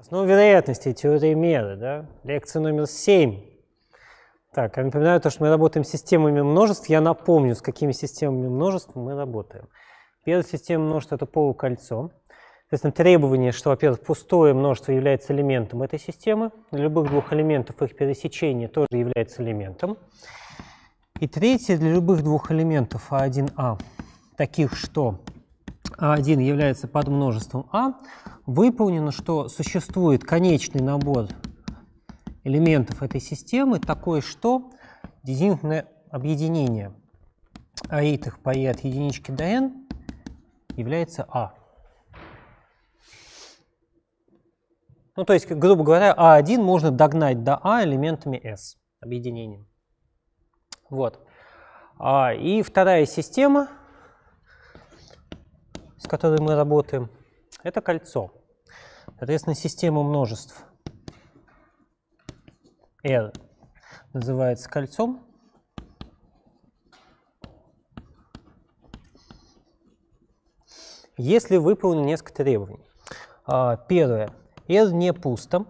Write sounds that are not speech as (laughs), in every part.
Основа вероятности и меры, да? Лекция номер 7. Так, я напоминаю то, что мы работаем с системами множеств. Я напомню, с какими системами множеств мы работаем. Первая система множеств – это полукольцо. Соответственно, требование, что, во-первых, пустое множество является элементом этой системы. Для любых двух элементов их пересечение тоже является элементом. И третье, для любых двух элементов А1А, а, таких, что а1 является подмножеством А, выполнено, что существует конечный набор элементов этой системы, такое, что дизинфное объединение аитых по E от единички до n является А. Ну, то есть, грубо говоря, А1 можно догнать до А элементами S, объединением. Вот. А, и вторая система — с которой мы работаем, это кольцо. Соответственно, система множеств R называется кольцом. Если выполнено несколько требований. А, первое. R не пусто.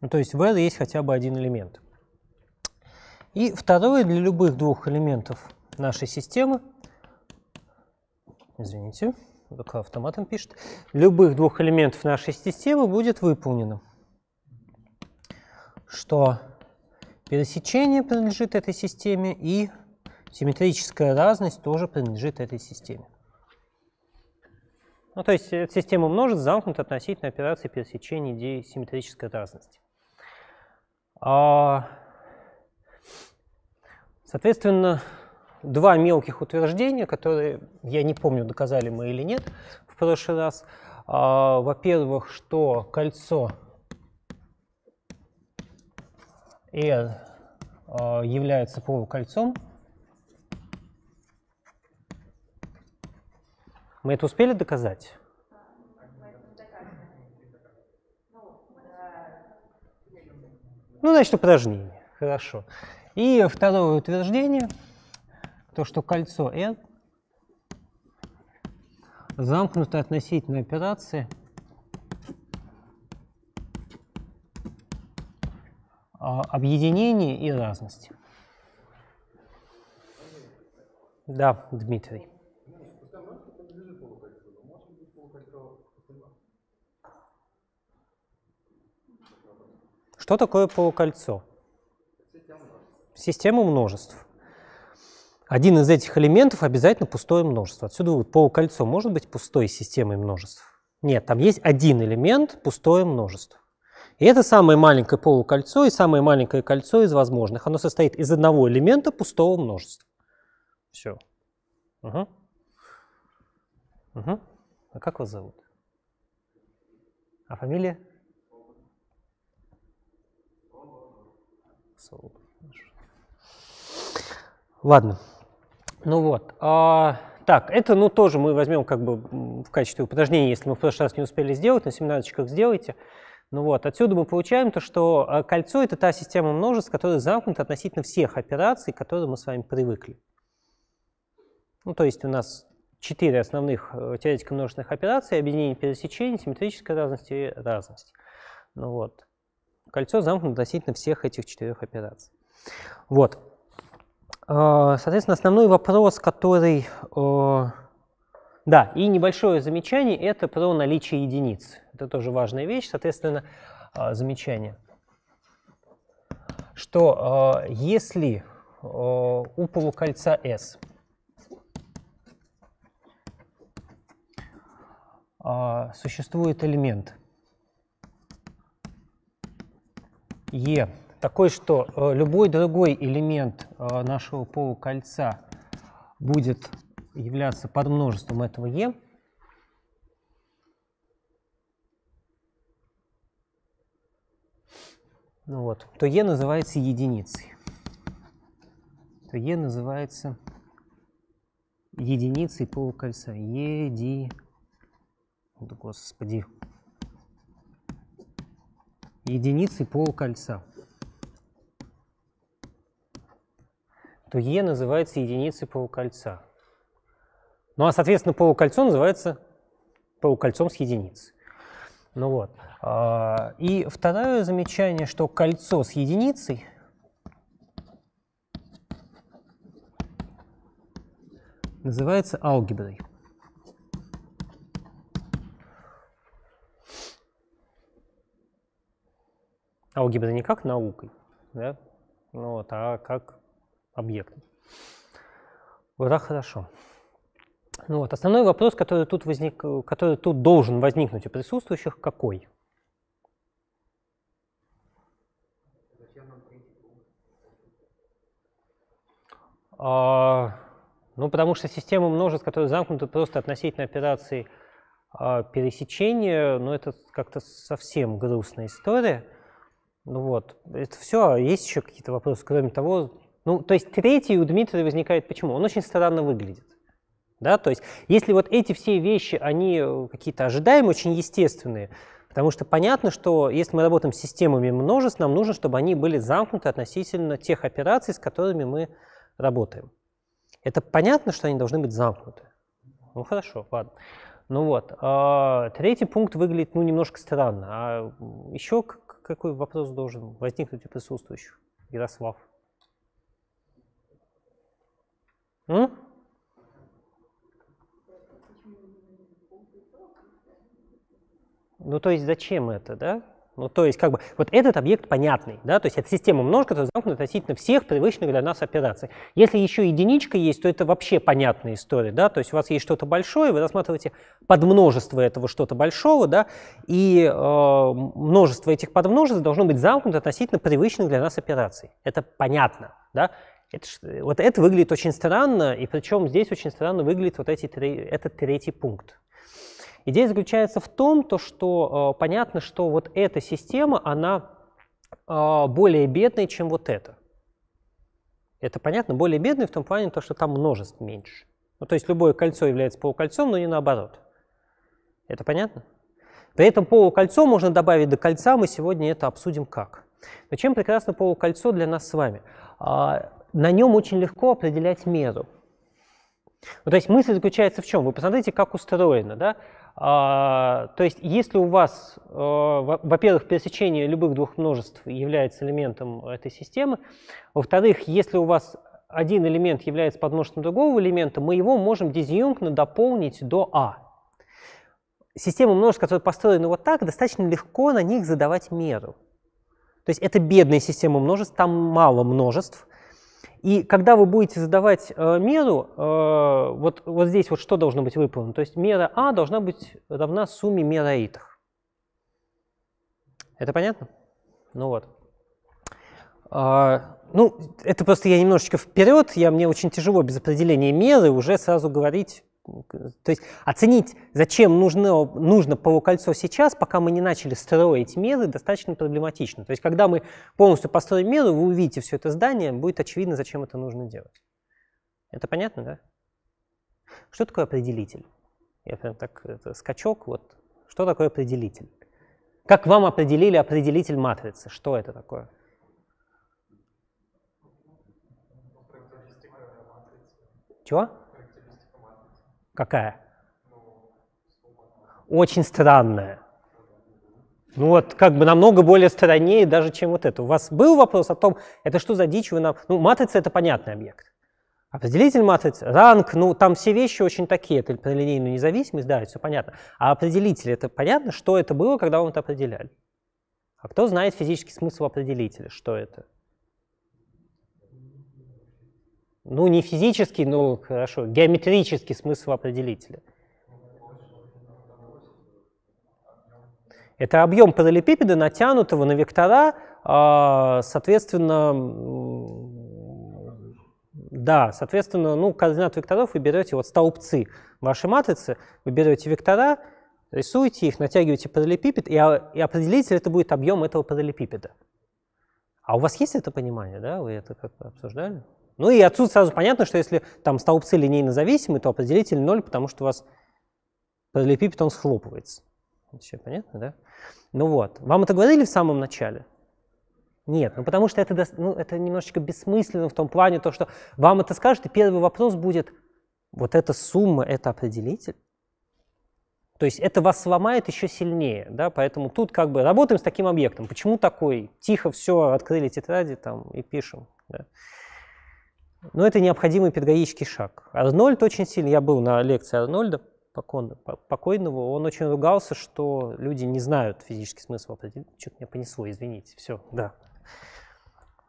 Ну, то есть в R есть хотя бы один элемент. И второе для любых двух элементов нашей системы, извините, пока автоматом пишет, любых двух элементов нашей системы будет выполнено. Что пересечение принадлежит этой системе и симметрическая разность тоже принадлежит этой системе. Ну, то есть эта система множеств замкнут относительно операции пересечения идеи симметрической разности. А Соответственно, два мелких утверждения, которые, я не помню, доказали мы или нет в прошлый раз. А, во-первых, что кольцо R э, а, является полукольцом. Мы это успели доказать? Ну, значит, упражнение. Хорошо. И второе утверждение, то, что кольцо N замкнуто относительно операции а, объединения и разности. Да, Дмитрий. Что такое полукольцо? систему множеств. Один из этих элементов обязательно пустое множество. Отсюда вот полукольцо может быть пустой системой множеств? Нет, там есть один элемент, пустое множество. И это самое маленькое полукольцо и самое маленькое кольцо из возможных. Оно состоит из одного элемента пустого множества. Все. Угу. Угу. А как вас зовут? А фамилия? Солод. Ладно. Ну вот. А, так, это, ну, тоже мы возьмем как бы в качестве упражнения, если мы в прошлый раз не успели сделать, на 17 сделайте. Ну вот, отсюда мы получаем то, что а, кольцо — это та система множеств, которая замкнута относительно всех операций, к которым мы с вами привыкли. Ну, то есть у нас четыре основных э, теоретико-множественных операции — объединение пересечений, симметрическая разность и разность. Ну вот, кольцо замкнуто относительно всех этих четырех операций. Вот, а, соответственно, основной вопрос, который... Э, да, и небольшое замечание – это про наличие единиц. Это тоже важная вещь, соответственно, а, замечание. Что а, если у полукольца S существует элемент E такой, что э, любой другой элемент э, нашего полукольца будет являться под множеством этого Е. Ну вот, то Е называется единицей. То Е называется единицей полукольца. Еди... Господи. Единицей полукольца. то Е называется единицей полукольца. Ну а, соответственно, полукольцо называется полукольцом с единицей. Ну вот. А, и второе замечание, что кольцо с единицей называется алгеброй. Алгебра не как наукой, да? ну вот, а как объектом. Ура, хорошо. Ну вот, основной вопрос, который тут, возник, который тут должен возникнуть у присутствующих, какой? А, ну, потому что системы множеств, которые замкнуты просто относительно операции а, пересечения, ну, это как-то совсем грустная история. Ну вот, это все. А есть еще какие-то вопросы, кроме того, ну, то есть третий у Дмитрия возникает почему? Он очень странно выглядит. Да, то есть если вот эти все вещи, они э, какие-то ожидаемые, очень естественные, потому что понятно, что если мы работаем с системами множеств, нам нужно, чтобы они были замкнуты относительно тех операций, с которыми мы работаем. Это понятно, что они должны быть замкнуты. Ну хорошо, ладно. Ну вот, а, третий пункт выглядит ну, немножко странно. А еще какой вопрос должен возникнуть у присутствующих? Ярослав. М? А? Ну, то есть зачем это, да? Ну, то есть, как бы, вот этот объект понятный, да, то есть это система множек, которая замкнута относительно всех привычных для нас операций. Если еще единичка есть, то это вообще понятная история, да, то есть у вас есть что-то большое, вы рассматриваете подмножество этого что-то большого, да, и э, множество этих подмножеств должно быть замкнуто относительно привычных для нас операций. Это понятно, да. Это, э, вот это выглядит очень странно, и причем здесь очень странно выглядит вот эти, этот третий пункт. Идея заключается в том, то, что э, понятно, что вот эта система, она э, более бедная, чем вот эта. Это понятно, более бедная в том плане, то, что там множеств меньше. Ну, то есть любое кольцо является полукольцом, но не наоборот. Это понятно? При этом полукольцо можно добавить до кольца, мы сегодня это обсудим как. Но чем прекрасно полукольцо для нас с вами? А, на нем очень легко определять меру. Ну, то есть мысль заключается в чем? Вы посмотрите, как устроено. Да? А, то есть если у вас, а, во-первых, пересечение любых двух множеств является элементом этой системы, во-вторых, если у вас один элемент является подмножеством другого элемента, мы его можем дизъюнктно дополнить до А. Системы множеств, которая построена вот так, достаточно легко на них задавать меру. То есть это бедная система множеств, там мало множеств, и когда вы будете задавать э, меру, э, вот, вот здесь вот что должно быть выполнено? То есть мера А должна быть равна сумме мер аитах. Это понятно? Ну вот. А, ну, это просто я немножечко вперед, я, мне очень тяжело без определения меры уже сразу говорить то есть оценить, зачем нужно, нужно полукольцо сейчас, пока мы не начали строить меры, достаточно проблематично. То есть когда мы полностью построим меры, вы увидите все это здание, будет очевидно, зачем это нужно делать. Это понятно, да? Что такое определитель? Я прям так, это скачок, вот. Что такое определитель? Как вам определили определитель матрицы? Что это такое? Чего? Какая? Очень странная. Ну вот, как бы намного более страннее даже, чем вот это. У вас был вопрос о том, это что за дичь вы нам... Ну, матрица — это понятный объект. Определитель матрицы, ранг, ну, там все вещи очень такие, это про линейную независимость, да, все понятно. А определитель — это понятно, что это было, когда вам это определяли. А кто знает физический смысл определителя, что это? Ну, не физический, но хорошо, геометрический смысл определителя. Это объем параллелепипеда, натянутого на вектора, а, соответственно, да, соответственно, ну, координат векторов вы берете, вот столбцы вашей матрицы, вы берете вектора, рисуете их, натягиваете параллелепипед, и, а, и определитель это будет объем этого параллелепипеда. А у вас есть это понимание, да? Вы это как-то обсуждали? Ну и отсюда сразу понятно, что если там столбцы линейно зависимы, то определитель 0, потому что у вас параллелепипед, он схлопывается. Все понятно, да? Ну вот. Вам это говорили в самом начале? Нет, ну потому что это, ну, это немножечко бессмысленно в том плане, то, что вам это скажут, и первый вопрос будет, вот эта сумма, это определитель? То есть это вас сломает еще сильнее, да, поэтому тут как бы работаем с таким объектом. Почему такой? Тихо все, открыли тетради там и пишем, да. Но это необходимый педагогический шаг. Арнольд очень сильно, я был на лекции Арнольда покойного, он очень ругался, что люди не знают физический смысл Что-то меня понесло, извините, все, да.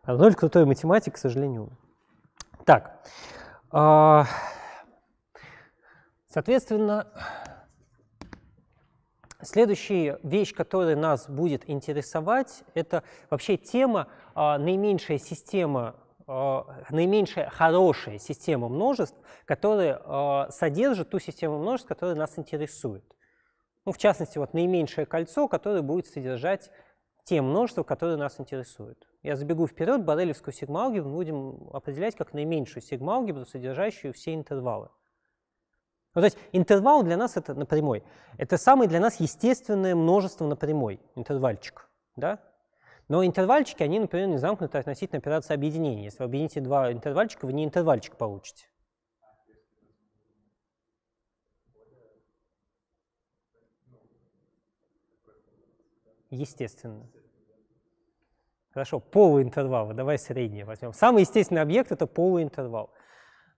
Арнольд крутой математик, к сожалению. Так, а, соответственно, Следующая вещь, которая нас будет интересовать, это вообще тема а, наименьшая система Э, наименьшая хорошая система множеств, которая э, содержит ту систему множеств, которая нас интересует. Ну, в частности, вот наименьшее кольцо, которое будет содержать те множества, которые нас интересуют. Я забегу вперед, борелевскую сигма-алгебру будем определять как наименьшую сигма-алгебру, содержащую все интервалы. Ну, то есть интервал для нас это напрямой. Это самое для нас естественное множество напрямой, интервальчик. Да? Но интервальчики, они, например, не замкнуты относительно операции объединения. Если вы объедините два интервальчика, вы не интервальчик получите. Естественно. Хорошо, полуинтервалы, давай среднее возьмем. Самый естественный объект – это полуинтервал.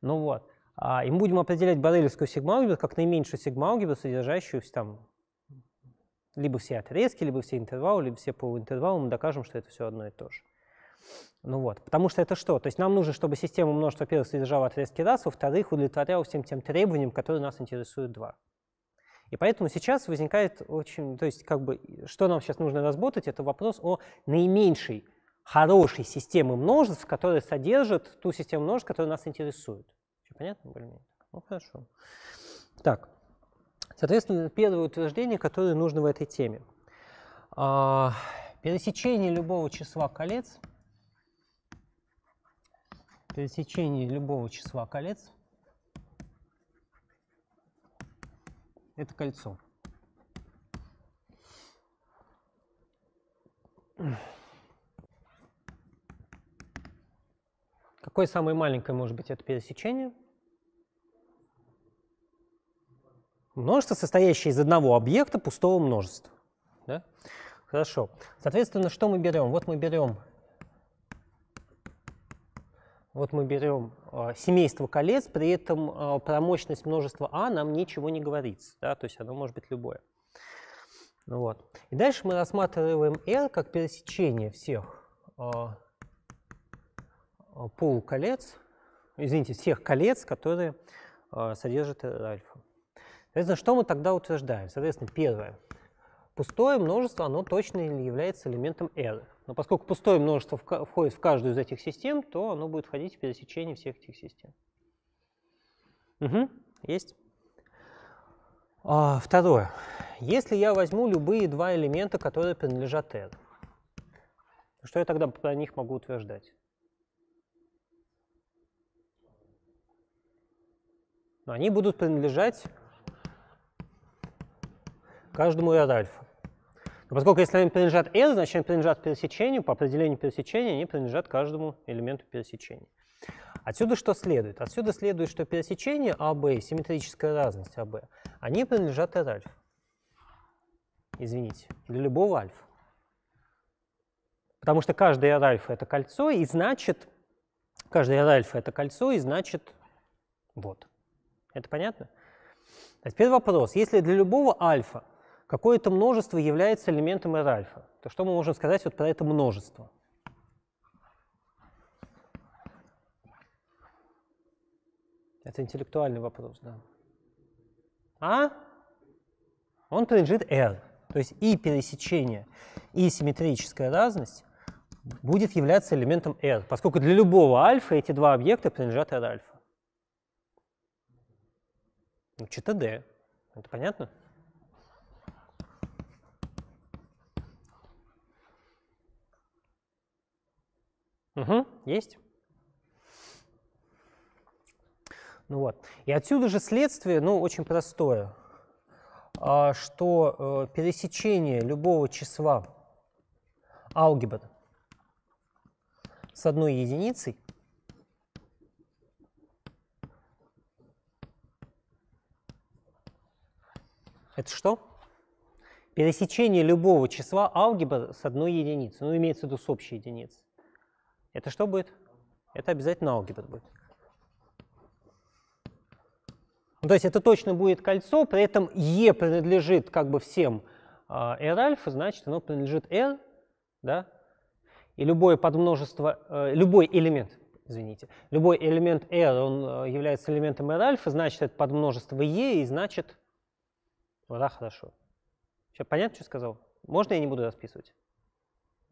Ну вот. А, и мы будем определять борелевскую сигмалгебру как наименьшую сигмалгебру, содержащуюся там либо все отрезки, либо все интервалы, либо все полуинтервалы, мы докажем, что это все одно и то же. Ну вот, потому что это что? То есть нам нужно, чтобы система множеств, во-первых, содержала отрезки раз, во-вторых, удовлетворяла всем тем требованиям, которые нас интересуют два. И поэтому сейчас возникает очень, то есть как бы, что нам сейчас нужно разработать, это вопрос о наименьшей хорошей системе множеств, которая содержит ту систему множеств, которая нас интересует. Все понятно? Более-менее. Ну хорошо. Так. Соответственно, первое утверждение, которое нужно в этой теме. А, пересечение любого числа колец, пересечение любого числа колец – это кольцо. Какое самое маленькое может быть это пересечение – Множество, состоящее из одного объекта пустого множества. Да? Хорошо. Соответственно, что мы берем? Вот мы берем, вот мы берем э, семейство колец, при этом э, про мощность множества А нам ничего не говорится. Да? То есть оно может быть любое. Ну вот. И дальше мы рассматриваем R как пересечение всех э, а, полуколец, извините, всех колец, которые э, содержат R альфа. Соответственно, что мы тогда утверждаем? Соответственно, первое. Пустое множество, оно точно является элементом R. Но поскольку пустое множество входит в каждую из этих систем, то оно будет входить в пересечение всех этих систем. Угу, есть. А, второе. Если я возьму любые два элемента, которые принадлежат R, что я тогда про них могу утверждать? Но они будут принадлежать каждому ряду альфа. Но поскольку если они принадлежат R, значит они принадлежат пересечению, по определению пересечения они принадлежат каждому элементу пересечения. Отсюда что следует? Отсюда следует, что пересечение АБ и симметрическая разность АБ, они принадлежат R альфа. Извините, для любого альфа. Потому что каждое R альфа это кольцо, и значит, каждое R альфа это кольцо, и значит, вот. Это понятно? А теперь вопрос. Если для любого альфа Какое-то множество является элементом R альфа. То что мы можем сказать вот про это множество? Это интеллектуальный вопрос, да. А? Он принадлежит R. То есть и пересечение, и симметрическая разность будет являться элементом R, поскольку для любого альфа эти два объекта принадлежат R альфа. Ну, ЧТД. Это понятно? Угу, есть. Ну вот. И отсюда же следствие, ну, очень простое, а, что э, пересечение любого числа алгебра с одной единицей это что? Пересечение любого числа алгебра с одной единицей, ну, имеется в виду с общей единицей. Это что будет? Это обязательно алгебра будет. Ну, то есть это точно будет кольцо, при этом E принадлежит как бы всем э, R альфа, значит оно принадлежит R, да? И любое подмножество, э, любой элемент, извините, любой элемент R, он э, является элементом R альфа, значит это подмножество E, и значит, да, хорошо. Все понятно, что сказал? Можно я не буду расписывать?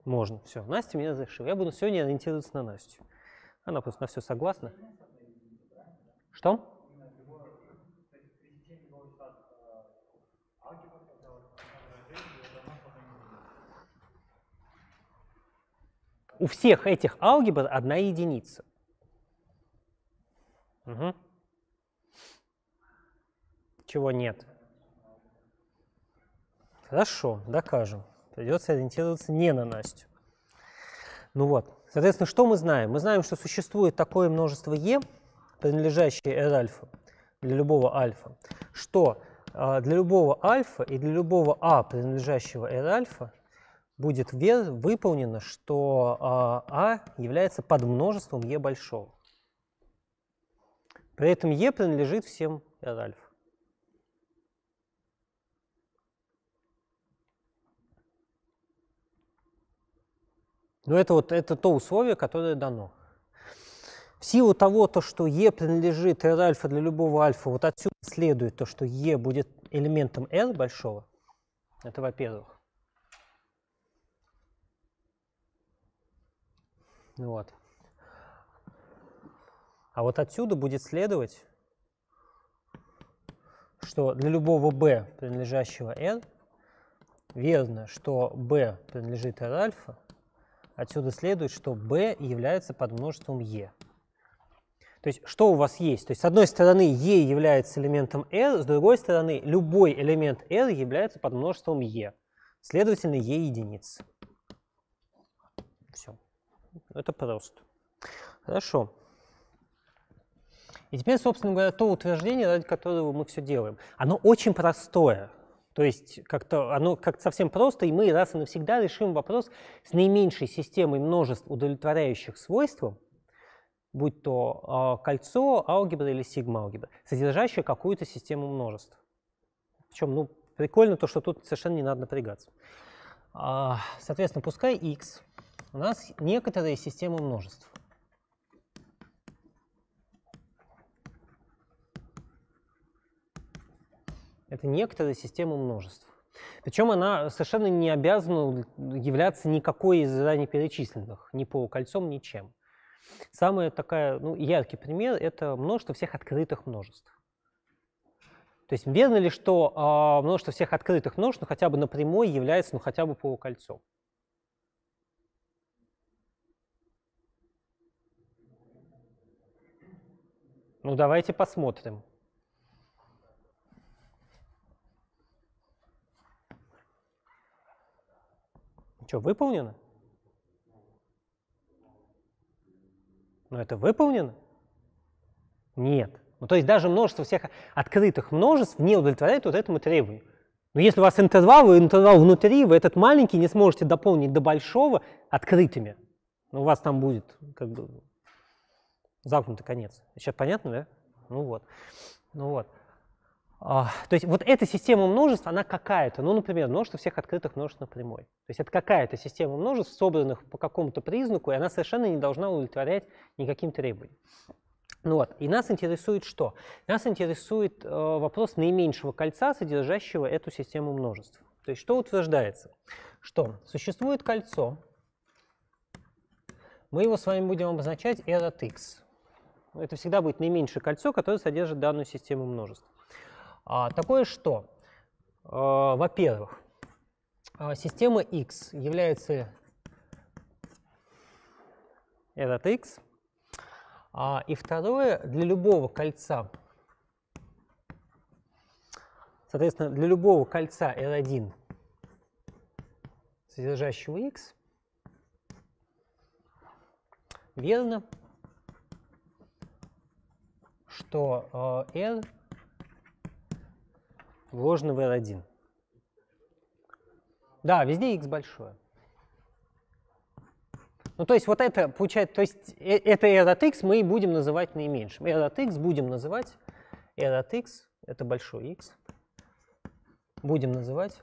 Можно. Все, Настя меня разрешила. Я буду сегодня ориентироваться на Настю. Она просто на все согласна. Что? У всех этих алгебр одна единица. Угу. Чего нет? Хорошо, докажем. Придется ориентироваться не на Настю. Ну вот. Соответственно, что мы знаем? Мы знаем, что существует такое множество Е, принадлежащее R альфа, для любого альфа, что а, для любого альфа и для любого А, принадлежащего R альфа, будет выполнено, что А, а является подмножеством Е большого. При этом Е принадлежит всем R альфа. Но это вот это то условие, которое дано. В силу того, то, что е принадлежит R альфа для любого альфа, вот отсюда следует то, что е будет элементом R большого. Это во-первых. Вот. А вот отсюда будет следовать, что для любого b, принадлежащего r, верно, что b принадлежит r альфа, Отсюда следует, что b является подмножеством e. То есть что у вас есть? То есть с одной стороны e является элементом l, с другой стороны любой элемент l является подмножеством e. Следовательно, e единица. Все. Это просто. Хорошо. И теперь, собственно говоря, то утверждение, ради которого мы все делаем, оно очень простое. То есть как-то оно как то совсем просто, и мы раз и навсегда решим вопрос с наименьшей системой множеств удовлетворяющих свойствам, будь то э, кольцо, алгебра или сигма-алгебра, содержащая какую-то систему множеств. Причем, ну, прикольно то, что тут совершенно не надо напрягаться. А, соответственно, пускай x у нас некоторая система множеств. Это некоторая система множеств. Причем она совершенно не обязана являться никакой из заданий перечисленных, ни по кольцом, ни чем. Самый такая, ну, яркий пример – это множество всех открытых множеств. То есть верно ли, что э, множество всех открытых множеств, ну, хотя бы напрямую является, ну, хотя бы полукольцом? Ну, давайте посмотрим. Что, выполнено? Но ну, это выполнено? Нет. Ну, то есть даже множество всех открытых множеств не удовлетворяет вот этому требованию. Но если у вас интервал, интервал внутри, вы этот маленький не сможете дополнить до большого открытыми. Ну у вас там будет как бы замкнутый конец. Сейчас понятно, да? Ну вот. Ну вот. А, то есть вот эта система множеств, она какая-то, ну, например, множество всех открытых множеств на прямой. То есть это какая-то система множеств, собранных по какому-то признаку, и она совершенно не должна удовлетворять никаким требованиям. Ну вот. И нас интересует что? Нас интересует э, вопрос наименьшего кольца, содержащего эту систему множеств. То есть что утверждается? Что существует кольцо, мы его с вами будем обозначать R от X. Это всегда будет наименьшее кольцо, которое содержит данную систему множеств. А, такое что? А, во-первых, а, система x является этот x. А, и второе, для любого кольца, соответственно, для любого кольца R1, содержащего x, верно, что R а, вложено в R1. Да, везде x большое. Ну, то есть вот это, получается, то есть э, это r от x мы будем называть наименьшим. r от x будем называть, r от x, это большой x, будем называть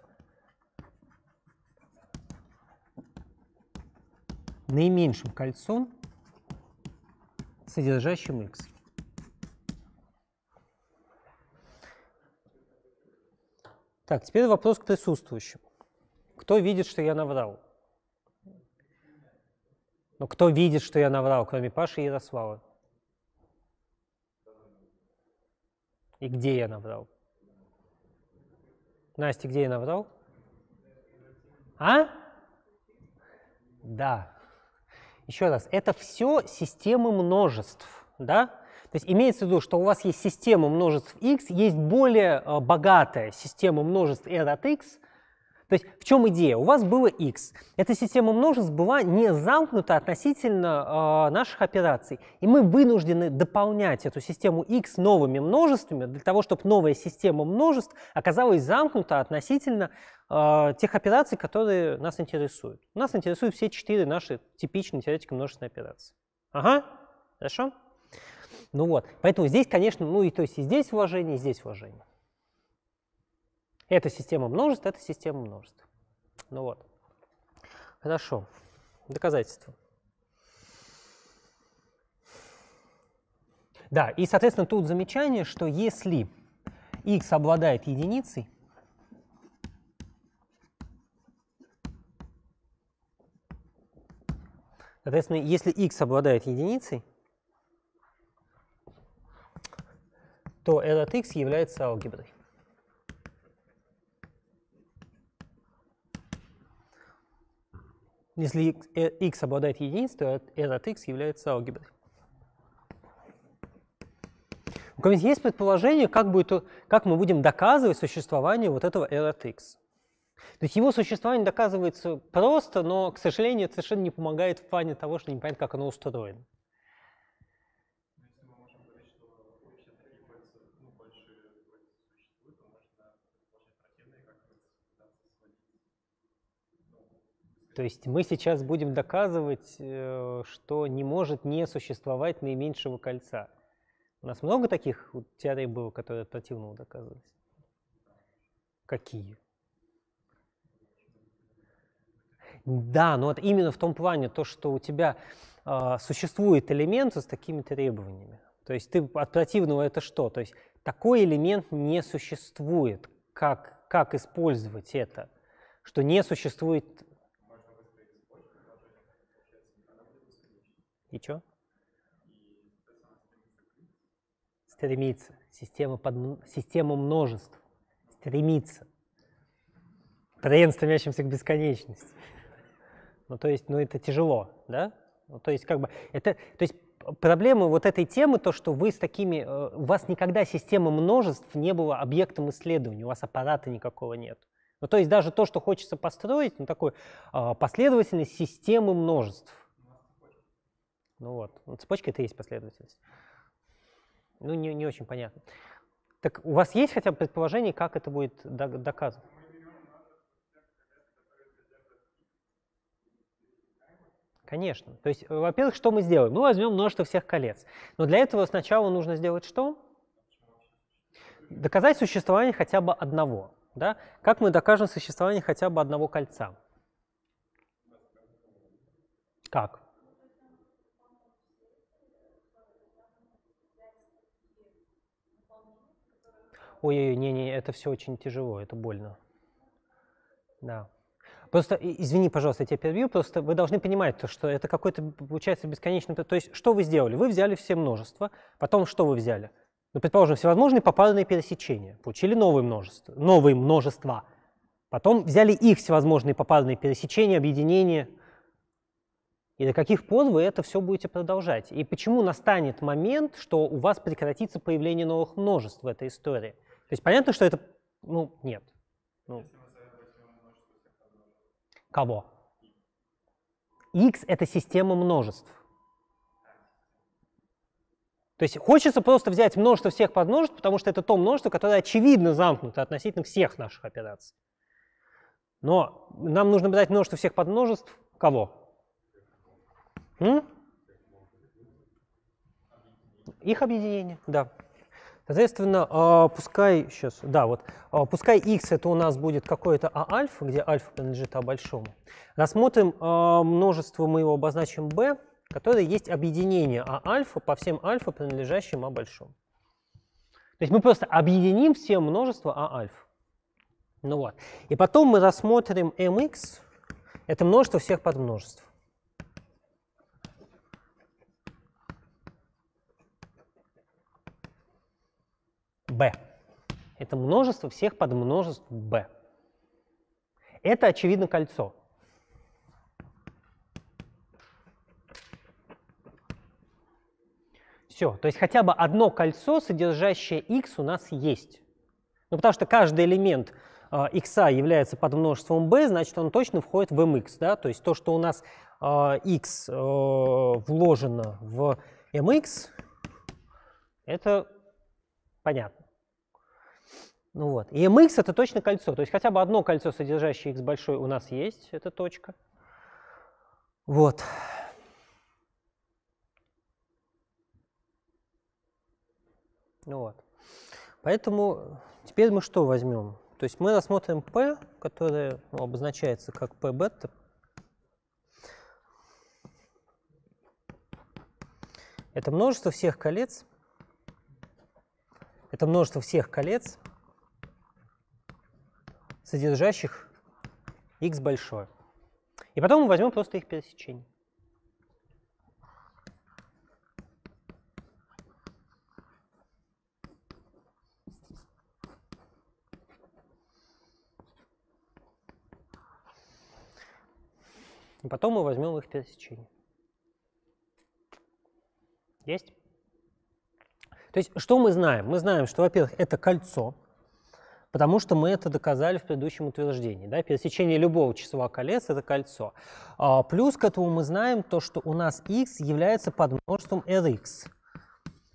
наименьшим кольцом, содержащим x. Так, теперь вопрос к присутствующим. Кто видит, что я наврал? Ну, кто видит, что я наврал, кроме Паши и Ярослава? И где я наврал? Настя, где я наврал? А? Да. Еще раз, это все системы множеств, да? То есть имеется в виду, что у вас есть система множеств x, есть более э, богатая система множеств e от x. То есть в чем идея? У вас было x. Эта система множеств была не замкнута относительно э, наших операций. И мы вынуждены дополнять эту систему x новыми множествами для того, чтобы новая система множеств оказалась замкнута относительно э, тех операций, которые нас интересуют. Нас интересуют все четыре наши типичные теоретика множественной операции. Ага, хорошо? Ну вот, поэтому здесь, конечно, ну и то есть и здесь уважение, и здесь уважение. Это система множеств, это система множеств. Ну вот. Хорошо. Доказательства. Да, и, соответственно, тут замечание, что если x обладает единицей, соответственно, если x обладает единицей, то этот x является алгеброй. Если x обладает единицей, то этот x является алгеброй. У кого есть предположение, как, будет, как мы будем доказывать существование вот этого r от x? То есть его существование доказывается просто, но, к сожалению, это совершенно не помогает в плане того, что непонятно, как оно устроено. То есть мы сейчас будем доказывать, э, что не может не существовать наименьшего кольца. У нас много таких вот теорий было, которые от противного доказывались? Какие? Да, но вот именно в том плане, то, что у тебя э, существует элемент с такими требованиями. То есть ты от противного это что? То есть такой элемент не существует. Как, как использовать это? Что не существует И что? Стремится. Система, под... Система множеств. Стремится. Тренд, стремящимся к бесконечности. Ну, то есть, ну, это тяжело, да? Ну, то есть, как бы, это, то есть, проблема вот этой темы, то, что вы с такими, э, у вас никогда система множеств не была объектом исследования, у вас аппарата никакого нет. Ну, то есть даже то, что хочется построить, ну, такой э, а, последовательность системы множеств – ну вот, ну, цепочки это и есть последовательность. Ну, не, не очень понятно. Так у вас есть хотя бы предположение, как это будет доказано? Конечно. То есть, во-первых, что мы сделаем? Мы ну, возьмем множество всех колец. Но для этого сначала нужно сделать что? Доказать существование хотя бы одного. Да? Как мы докажем существование хотя бы одного кольца? Как? ой-ой-ой, не-не, это все очень тяжело, это больно. Да. Просто, извини, пожалуйста, я тебя перебью, просто вы должны понимать, то, что это какой-то, получается, бесконечный... То есть, что вы сделали? Вы взяли все множества, потом что вы взяли? Ну, предположим, всевозможные попаданные пересечения, получили новые множества, новые множества. Потом взяли их всевозможные попаданные пересечения, объединения. И до каких пор вы это все будете продолжать? И почему настанет момент, что у вас прекратится появление новых множеств в этой истории? То есть понятно, что это... Ну, нет. Ну. Кого? X — это система множеств. То есть хочется просто взять множество всех подмножеств, потому что это то множество, которое очевидно замкнуто относительно всех наших операций. Но нам нужно брать множество всех подмножеств кого? М? Их объединение, да. Соответственно, а, пускай, сейчас, да, вот, а, пускай x это у нас будет какое-то а альфа, где альфа принадлежит а большому. Рассмотрим а, множество, мы его обозначим b, которое есть объединение а альфа по всем альфа, принадлежащим а большому. То есть мы просто объединим все множества а альфа. Ну вот. И потом мы рассмотрим mx, это множество всех подмножеств. b. Это множество всех подмножеств b. Это, очевидно, кольцо. Все, то есть хотя бы одно кольцо, содержащее x, у нас есть. Ну, потому что каждый элемент э, x является подмножеством b, значит, он точно входит в mx. Да? То есть то, что у нас э, x э, вложено в mx, это понятно. Ну вот. И mx это точно кольцо. То есть хотя бы одно кольцо, содержащее x большой, у нас есть. Это точка. Вот. Ну вот. Поэтому теперь мы что возьмем? То есть мы рассмотрим P, которое ну, обозначается как P бета. Это множество всех колец. Это множество всех колец, содержащих x большое. И потом мы возьмем просто их пересечение. И потом мы возьмем их пересечение. Есть? То есть, что мы знаем? Мы знаем, что, во-первых, это кольцо, Потому что мы это доказали в предыдущем утверждении. Да? Пересечение любого числа колец — это кольцо. А, плюс к этому мы знаем то, что у нас x является подмножеством rx.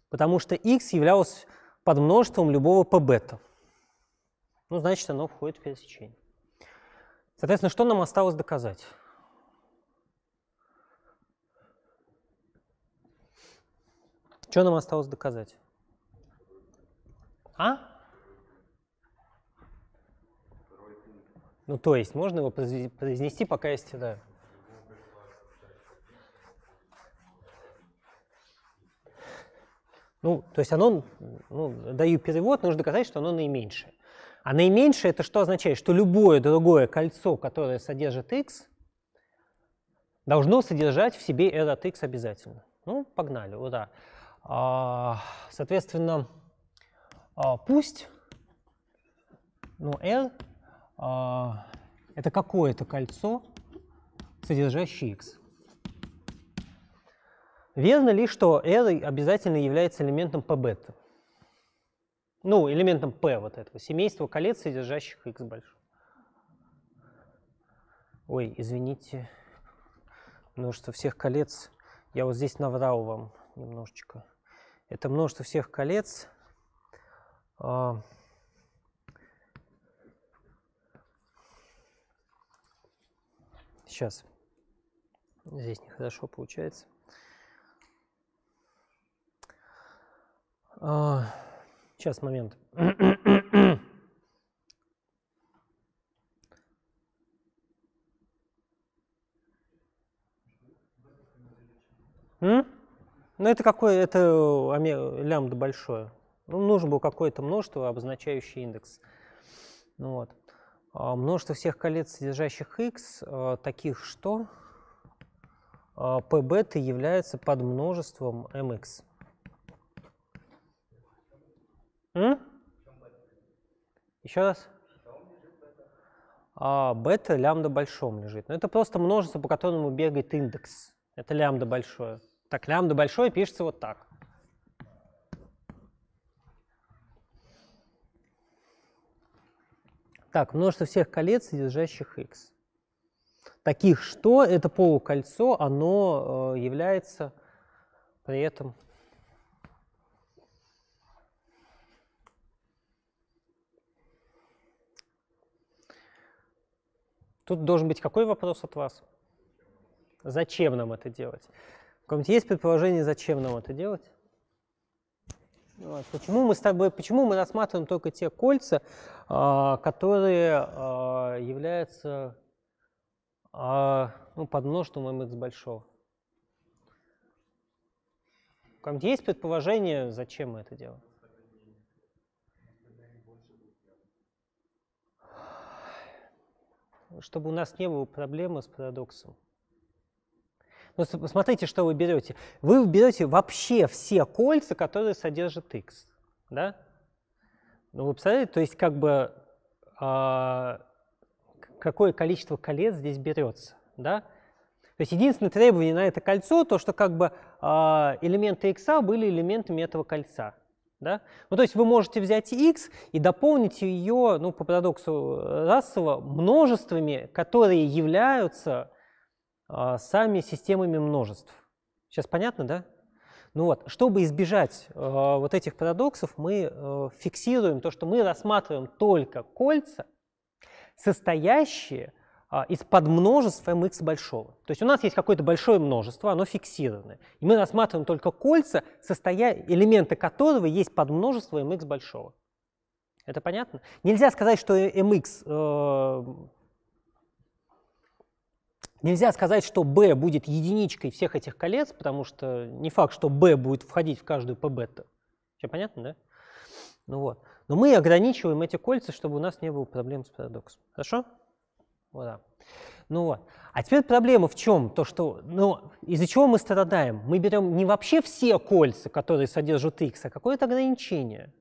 Потому что x являлось подмножеством любого p Ну, значит, оно входит в пересечение. Соответственно, что нам осталось доказать? Что нам осталось доказать? А? Ну, то есть можно его произнести, пока есть, да. Ну, то есть оно, ну, даю перевод, нужно доказать, что оно наименьшее. А наименьшее это что означает? Что любое другое кольцо, которое содержит x, должно содержать в себе r x обязательно. Ну, погнали, ура. А, соответственно, а, пусть ну, r а, это какое-то кольцо, содержащее x. Верно ли, что R обязательно является элементом P бета? Ну, элементом P вот этого, семейства колец, содержащих x большое. Ой, извините, множество всех колец. Я вот здесь наврал вам немножечко. Это множество всех колец. Uh Сейчас. Здесь нехорошо получается. А, сейчас, момент. Ну, это какое, это лямбда большое. Ну, нужно было какое-то множество, обозначающее индекс. Ну, вот. А, множество всех колец, содержащих x, а, таких что p а, бета является подмножеством mx. Эм М? Еще раз? А, бета лямбда большом лежит. Но ну, это просто множество, по которому бегает индекс. Это лямбда большое. Так, лямбда большое пишется вот так. Так, множество всех колец, содержащих x. Таких что это полукольцо, оно э, является при этом Тут должен быть какой вопрос от вас? Зачем нам это делать? У кого-нибудь есть предположение, зачем нам это делать? Почему мы с тобой, почему мы рассматриваем только те кольца, а, которые а, являются э, ну, подмножеством mx большого? Там есть предположение, зачем мы это делаем? Чтобы у нас не было проблемы с парадоксом. Ну, смотрите, что вы берете. Вы берете вообще все кольца, которые содержат x. Да? Ну, вы представляете, то есть как бы э, какое количество колец здесь берется. Да? То есть единственное требование на это кольцо, то, что как бы э, элементы x а были элементами этого кольца. Да? Ну, то есть вы можете взять x и дополнить ее, ну, по парадоксу э, Рассела, множествами, которые являются а, сами системами множеств. Сейчас понятно, да? Ну вот, чтобы избежать э, вот этих парадоксов, мы э, фиксируем то, что мы рассматриваем только кольца, состоящие э, из подмножеств mx большого. То есть у нас есть какое-то большое множество, оно фиксированное. И мы рассматриваем только кольца, состоя... элементы которого есть подмножество mx большого. Это понятно? Нельзя сказать, что mx Нельзя сказать, что B будет единичкой всех этих колец, потому что не факт, что B будет входить в каждую P бета. Все понятно, да? Ну вот. Но мы ограничиваем эти кольца, чтобы у нас не было проблем с парадоксом. Хорошо? Вот да. Ну вот. А теперь проблема в чем? То, что, ну, из-за чего мы страдаем? Мы берем не вообще все кольца, которые содержат x, а какое-то ограничение.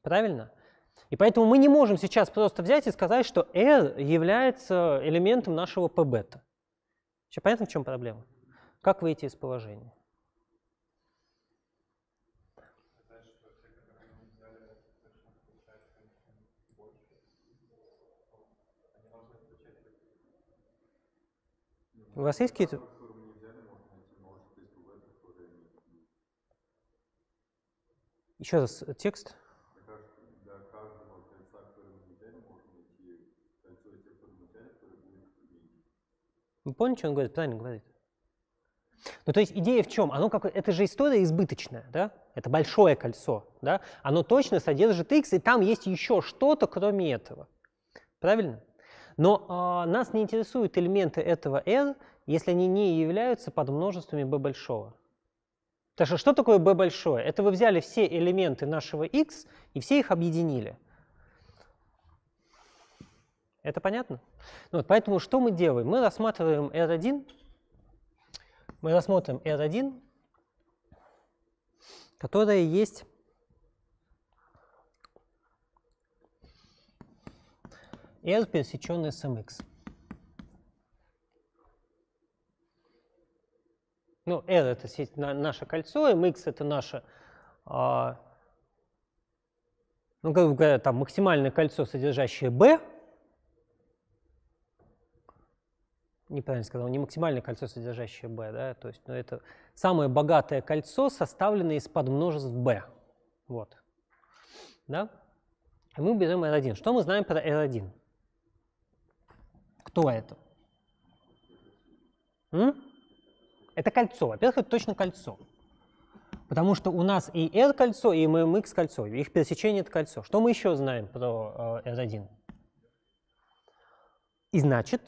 Правильно? И поэтому мы не можем сейчас просто взять и сказать, что R «э» является элементом нашего P-бета. Все понятно, в чем проблема? Как выйти из положения? У вас есть какие-то... Еще раз, э, текст. Вы ну, помните, он говорит, правильно говорит. Ну, то есть идея в чем? Оно как, это же история избыточная, да? Это большое кольцо, да? Оно точно содержит x, и там есть еще что-то, кроме этого. Правильно? Но э, нас не интересуют элементы этого n, если они не являются под множествами b большого. Так что что такое b большое? Это вы взяли все элементы нашего x и все их объединили. Это понятно? Ну вот, поэтому что мы делаем? Мы рассматриваем R1, мы рассмотрим R1, которая есть R пересеченный с mx. Ну, R это наше кольцо, mx это наше, ну, грубо говоря, там максимальное кольцо, содержащее B, неправильно сказал, не максимальное кольцо, содержащее B, да, то есть ну, это самое богатое кольцо, составленное из подмножеств B. Вот. Да? И мы берем R1. Что мы знаем про R1? Кто это? М? Это кольцо. Во-первых, это точно кольцо. Потому что у нас и R кольцо, и MMX кольцо. Их пересечение это кольцо. Что мы еще знаем про R1? Э, и значит,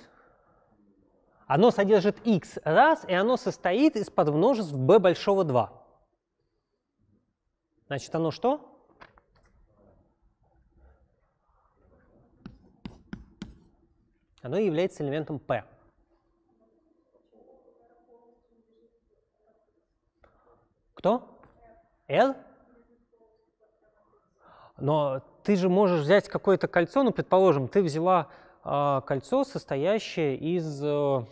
оно содержит x раз, и оно состоит из подмножеств b большого 2. Значит, оно что? Оно является элементом p. Кто? L? Но ты же можешь взять какое-то кольцо, ну, предположим, ты взяла а, кольцо, состоящее из э,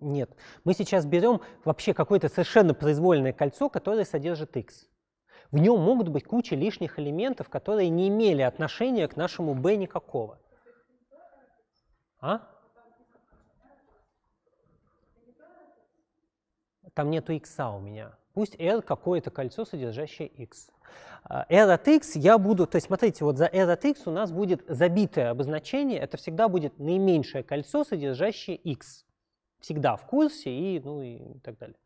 Нет. Мы сейчас берем вообще какое-то совершенно произвольное кольцо, которое содержит x. В нем могут быть куча лишних элементов, которые не имели отношения к нашему b никакого. А? там нету икса у меня. Пусть R какое-то кольцо, содержащее x. R а, от x я буду, то есть смотрите, вот за R от x у нас будет забитое обозначение, это всегда будет наименьшее кольцо, содержащее x. Всегда в курсе и, ну, и так далее.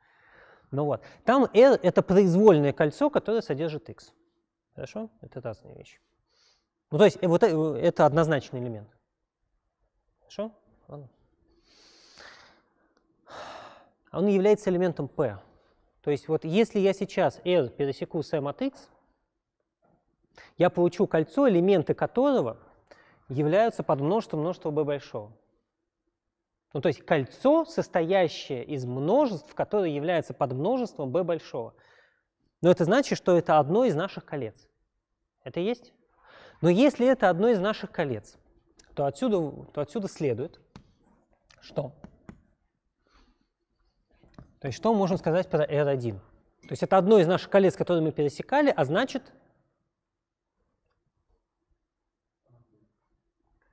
Ну вот, там R это произвольное кольцо, которое содержит x. Хорошо? Это разные вещи. Ну, то есть э, вот э, это однозначный элемент. Хорошо? Ладно он является элементом P. То есть вот если я сейчас R пересеку с M от X, я получу кольцо, элементы которого являются под множеством множества B большого. Ну, то есть кольцо, состоящее из множеств, которое является под множеством B большого. Но это значит, что это одно из наших колец. Это есть? Но если это одно из наших колец, то отсюда, то отсюда следует, что то есть что мы можем сказать про R1? То есть это одно из наших колец, которые мы пересекали, а значит,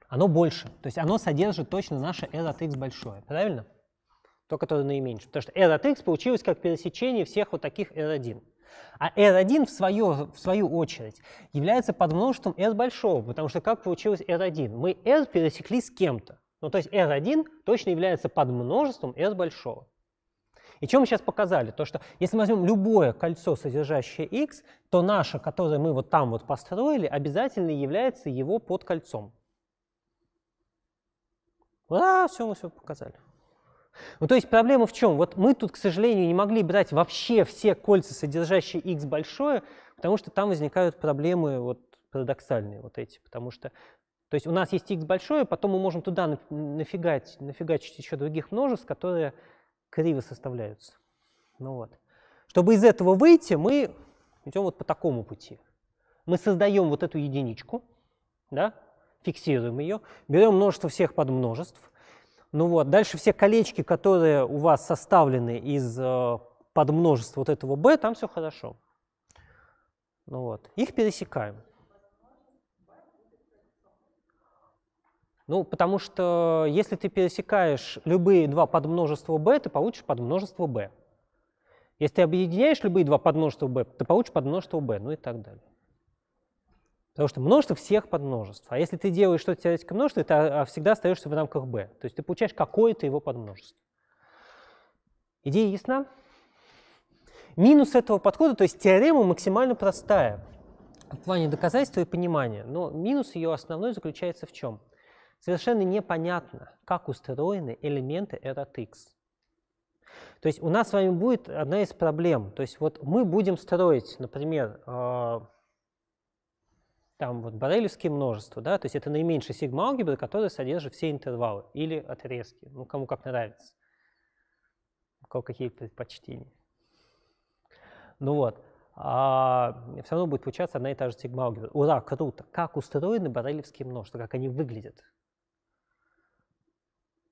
оно больше. То есть оно содержит точно наше R от x большое, правильно? То, которое наименьшее. Потому что R от x получилось как пересечение всех вот таких R1. А R1 в, свою в свою очередь является подмножеством R большого, потому что как получилось R1? Мы R пересекли с кем-то. Ну, то есть R1 точно является подмножеством R большого. И чем мы сейчас показали? То, что если мы возьмем любое кольцо, содержащее x, то наше, которое мы вот там вот построили, обязательно является его подкольцом. А, все, мы все показали. Ну, то есть проблема в чем? Вот мы тут, к сожалению, не могли брать вообще все кольца, содержащие x большое, потому что там возникают проблемы вот парадоксальные вот эти, потому что то есть у нас есть x большое, потом мы можем туда нафигать, нафигачить еще других множеств, которые криво составляются. Ну вот. Чтобы из этого выйти, мы идем вот по такому пути. Мы создаем вот эту единичку, да, фиксируем ее, берем множество всех подмножеств. Ну вот, дальше все колечки, которые у вас составлены из э, подмножеств вот этого b, там все хорошо. Ну вот, их пересекаем. Ну, потому что э, если ты пересекаешь любые два подмножества b, ты получишь подмножество b. Если ты объединяешь любые два подмножества b, ты получишь подмножество b, ну и так далее. Потому что множество всех подмножеств. А если ты делаешь что-то теоретическое множество, ты а, а всегда остаешься в рамках b. То есть ты получаешь какое-то его подмножество. Идея ясна? Минус этого подхода, то есть теорема максимально простая в плане доказательства и понимания, но минус ее основной заключается в чем? совершенно непонятно, как устроены элементы RTX. То есть у нас с вами будет одна из проблем. То есть вот мы будем строить, например, э, там вот барелевские множества, да, то есть это наименьшая сигма алгебра, которая содержит все интервалы или отрезки, ну кому как нравится, у кого какие предпочтения. Ну вот, а, все равно будет получаться одна и та же сигма алгебра. Ура, круто! Как устроены барелевские множества, как они выглядят?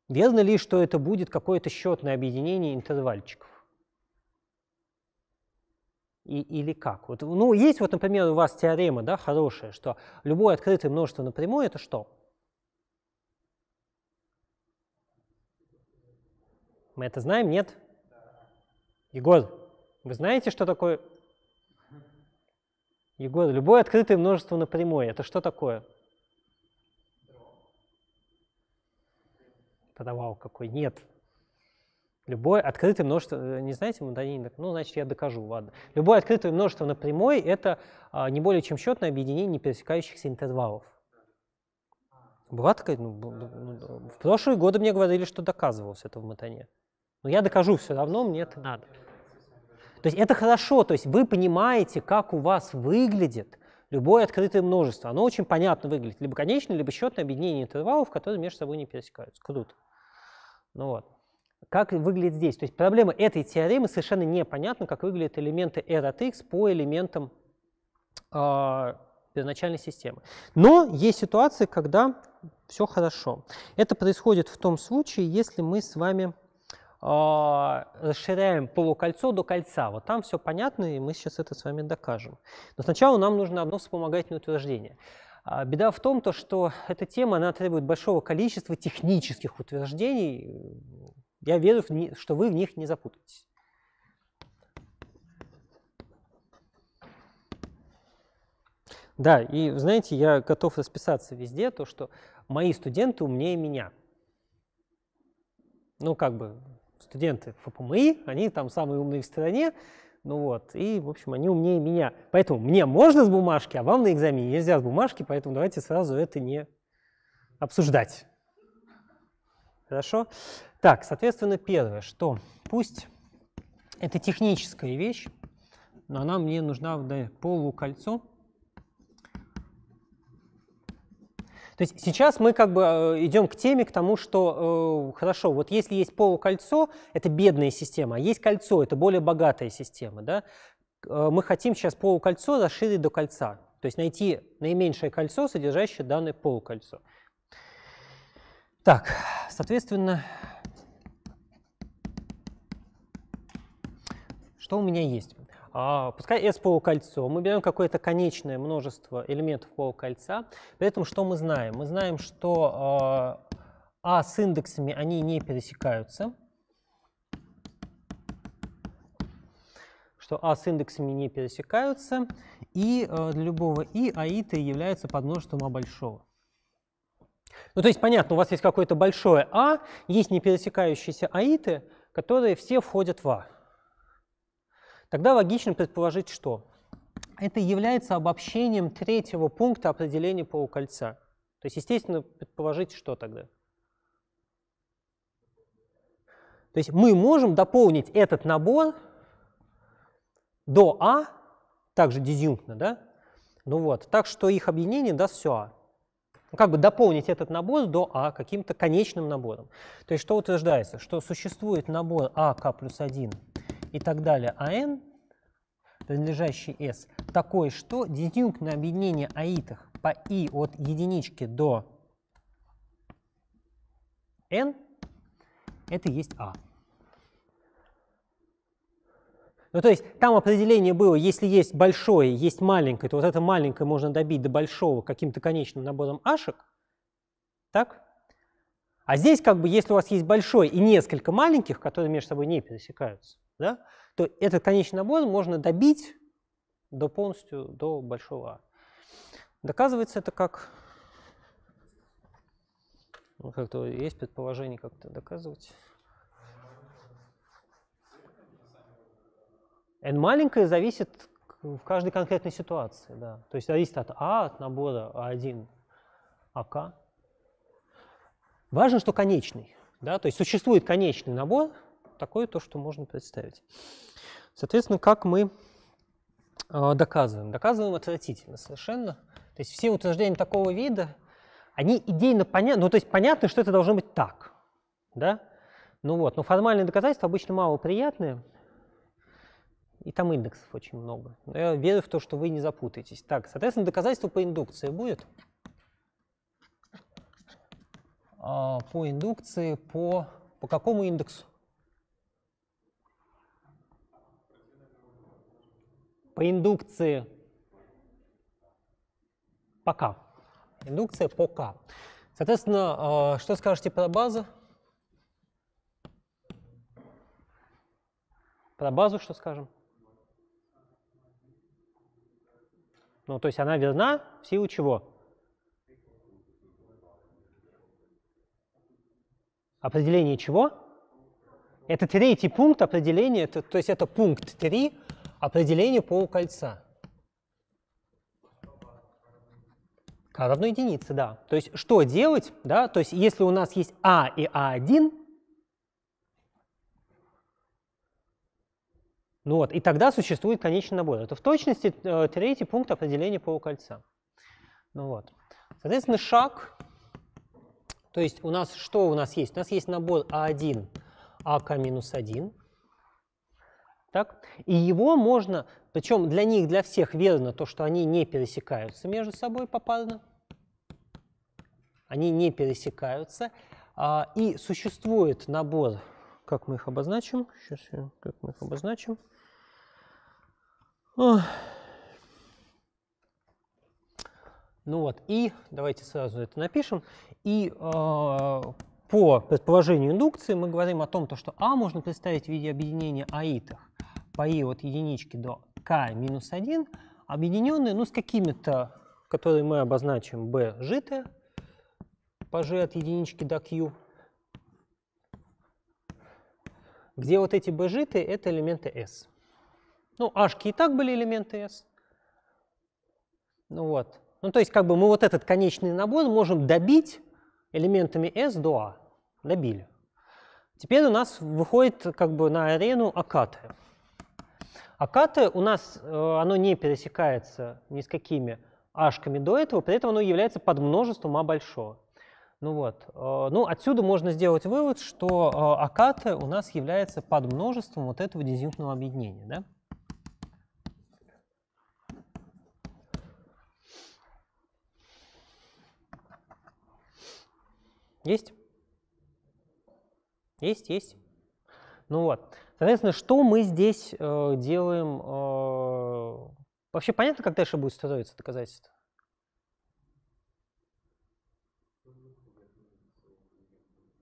Верно ли, что это будет какое-то счетное объединение интервальчиков? И, или как? Вот, ну, есть вот, например, у вас теорема, да, хорошая, что любое открытое множество напрямую – это что? Мы это знаем, нет? Егор, вы знаете, что такое? Егор, любое открытое множество напрямую – это что такое? Тогда вау, какой нет. Любое открытое множество, э, не знаете, Манданин, ну, значит, я докажу, ладно. Любое открытое множество на прямой – это а, не более чем счетное объединение не пересекающихся интервалов. Была такая, ну, ну в прошлые годы мне говорили, что доказывалось это в матане. Но я докажу все равно, мне это надо. То есть это хорошо, то есть вы понимаете, как у вас выглядит любое открытое множество. Оно очень понятно выглядит. Либо конечное, либо счетное объединение интервалов, которые между собой не пересекаются. Круто. Ну вот. Как выглядит здесь? То есть проблема этой теоремы совершенно непонятна, как выглядят элементы R от X по элементам э, первоначальной системы. Но есть ситуации, когда все хорошо. Это происходит в том случае, если мы с вами а, расширяем полукольцо до кольца. Вот там все понятно, и мы сейчас это с вами докажем. Но сначала нам нужно одно вспомогательное утверждение. А, беда в том, то, что эта тема она требует большого количества технических утверждений. Я верю, что вы в них не запутаетесь. Да, и знаете, я готов расписаться везде, то, что мои студенты умнее меня. Ну, как бы, студенты ФПМИ, они там самые умные в стране, ну вот, и, в общем, они умнее меня. Поэтому мне можно с бумажки, а вам на экзамене нельзя с бумажки, поэтому давайте сразу это не обсуждать. Хорошо? Так, соответственно, первое, что пусть это техническая вещь, но она мне нужна в полукольцо. То есть сейчас мы как бы э, идем к теме, к тому, что э, хорошо, вот если есть полукольцо, это бедная система, а есть кольцо, это более богатая система. Да? Э, мы хотим сейчас полукольцо расширить до кольца, то есть найти наименьшее кольцо, содержащее данное полукольцо. Так, соответственно, что у меня есть? А, пускай S полукольцо, мы берем какое-то конечное множество элементов полукольца. При этом что мы знаем? Мы знаем, что а, а с индексами они не пересекаются. что А с индексами не пересекаются, и э, для любого И АИТа является подмножеством А большого. Ну, то есть, понятно, у вас есть какое-то большое А, есть не пересекающиеся АИТы, которые все входят в А. Тогда логично предположить, что это является обобщением третьего пункта определения полукольца. То есть, естественно, предположить, что тогда. То есть мы можем дополнить этот набор до А, также дизъюнктно, да? Ну вот, так что их объединение даст все А. Ну, как бы дополнить этот набор до А каким-то конечным набором. То есть что утверждается? Что существует набор АК плюс 1 и так далее, а n, принадлежащий S, такой, что дизъюнктное объединение аитах по i от единички до n – это и есть a. А. Ну, то есть там определение было, если есть большое, есть маленькое, то вот это маленькое можно добить до большого каким-то конечным набором ашек, так? А здесь как бы, если у вас есть большое и несколько маленьких, которые между собой не пересекаются, да, то этот конечный набор можно добить до полностью до большого А. Доказывается это как... Ну, как-то есть предположение как-то доказывать. N маленькое зависит в каждой конкретной ситуации, да. То есть зависит от А, от набора А1, АК. Важно, что конечный. Да? То есть существует конечный набор, такое то, что можно представить. Соответственно, как мы э, доказываем? Доказываем отвратительно совершенно. То есть все утверждения такого вида, они идейно понятны, ну то есть понятно, что это должно быть так. Да? Ну вот, но формальные доказательства обычно мало приятные, и там индексов очень много. Но я верю в то, что вы не запутаетесь. Так, соответственно, доказательство по индукции будет. А, по индукции по, по какому индексу? По индукции пока. Индукция пока. Соответственно, э, что скажете про базу? Про базу что скажем? Ну, то есть она верна в силу чего? Определение чего? Это третий пункт определения, то, то есть это пункт 3 Определение полукольца. К равно единице, да. То есть что делать? Да? То есть если у нас есть А и А1, ну вот, и тогда существует конечный набор. Это в точности э, третий пункт определения полукольца. Ну вот. Соответственно, шаг, то есть у нас что у нас есть? У нас есть набор А1, АК-1, так? И его можно, причем для них, для всех верно то, что они не пересекаются между собой попарно. Они не пересекаются. А, и существует набор, как мы их обозначим, сейчас я, как мы их обозначим. Ох. Ну вот, и давайте сразу это напишем. И э, по предположению индукции мы говорим о том, то, что А можно представить в виде объединения аитах по бои от единички до k минус 1 объединенные ну, с какими-то, которые мы обозначим b житы по g от единички до q, где вот эти b житы — это элементы s. Ну, ашки и так были элементы s. Ну вот. Ну, то есть, как бы мы вот этот конечный набор можем добить элементами S до a а. Добили. Теперь у нас выходит как бы на арену Акаты. А у нас, э, оно не пересекается ни с какими ашками до этого, при этом оно является подмножеством А большого. Ну вот, э, ну отсюда можно сделать вывод, что э, акаты у нас является подмножеством вот этого дизъюнктного объединения, да? Есть? Есть, есть. Ну вот. Соответственно, что мы здесь э, делаем? Э, вообще понятно, как дальше будет строиться, доказательство?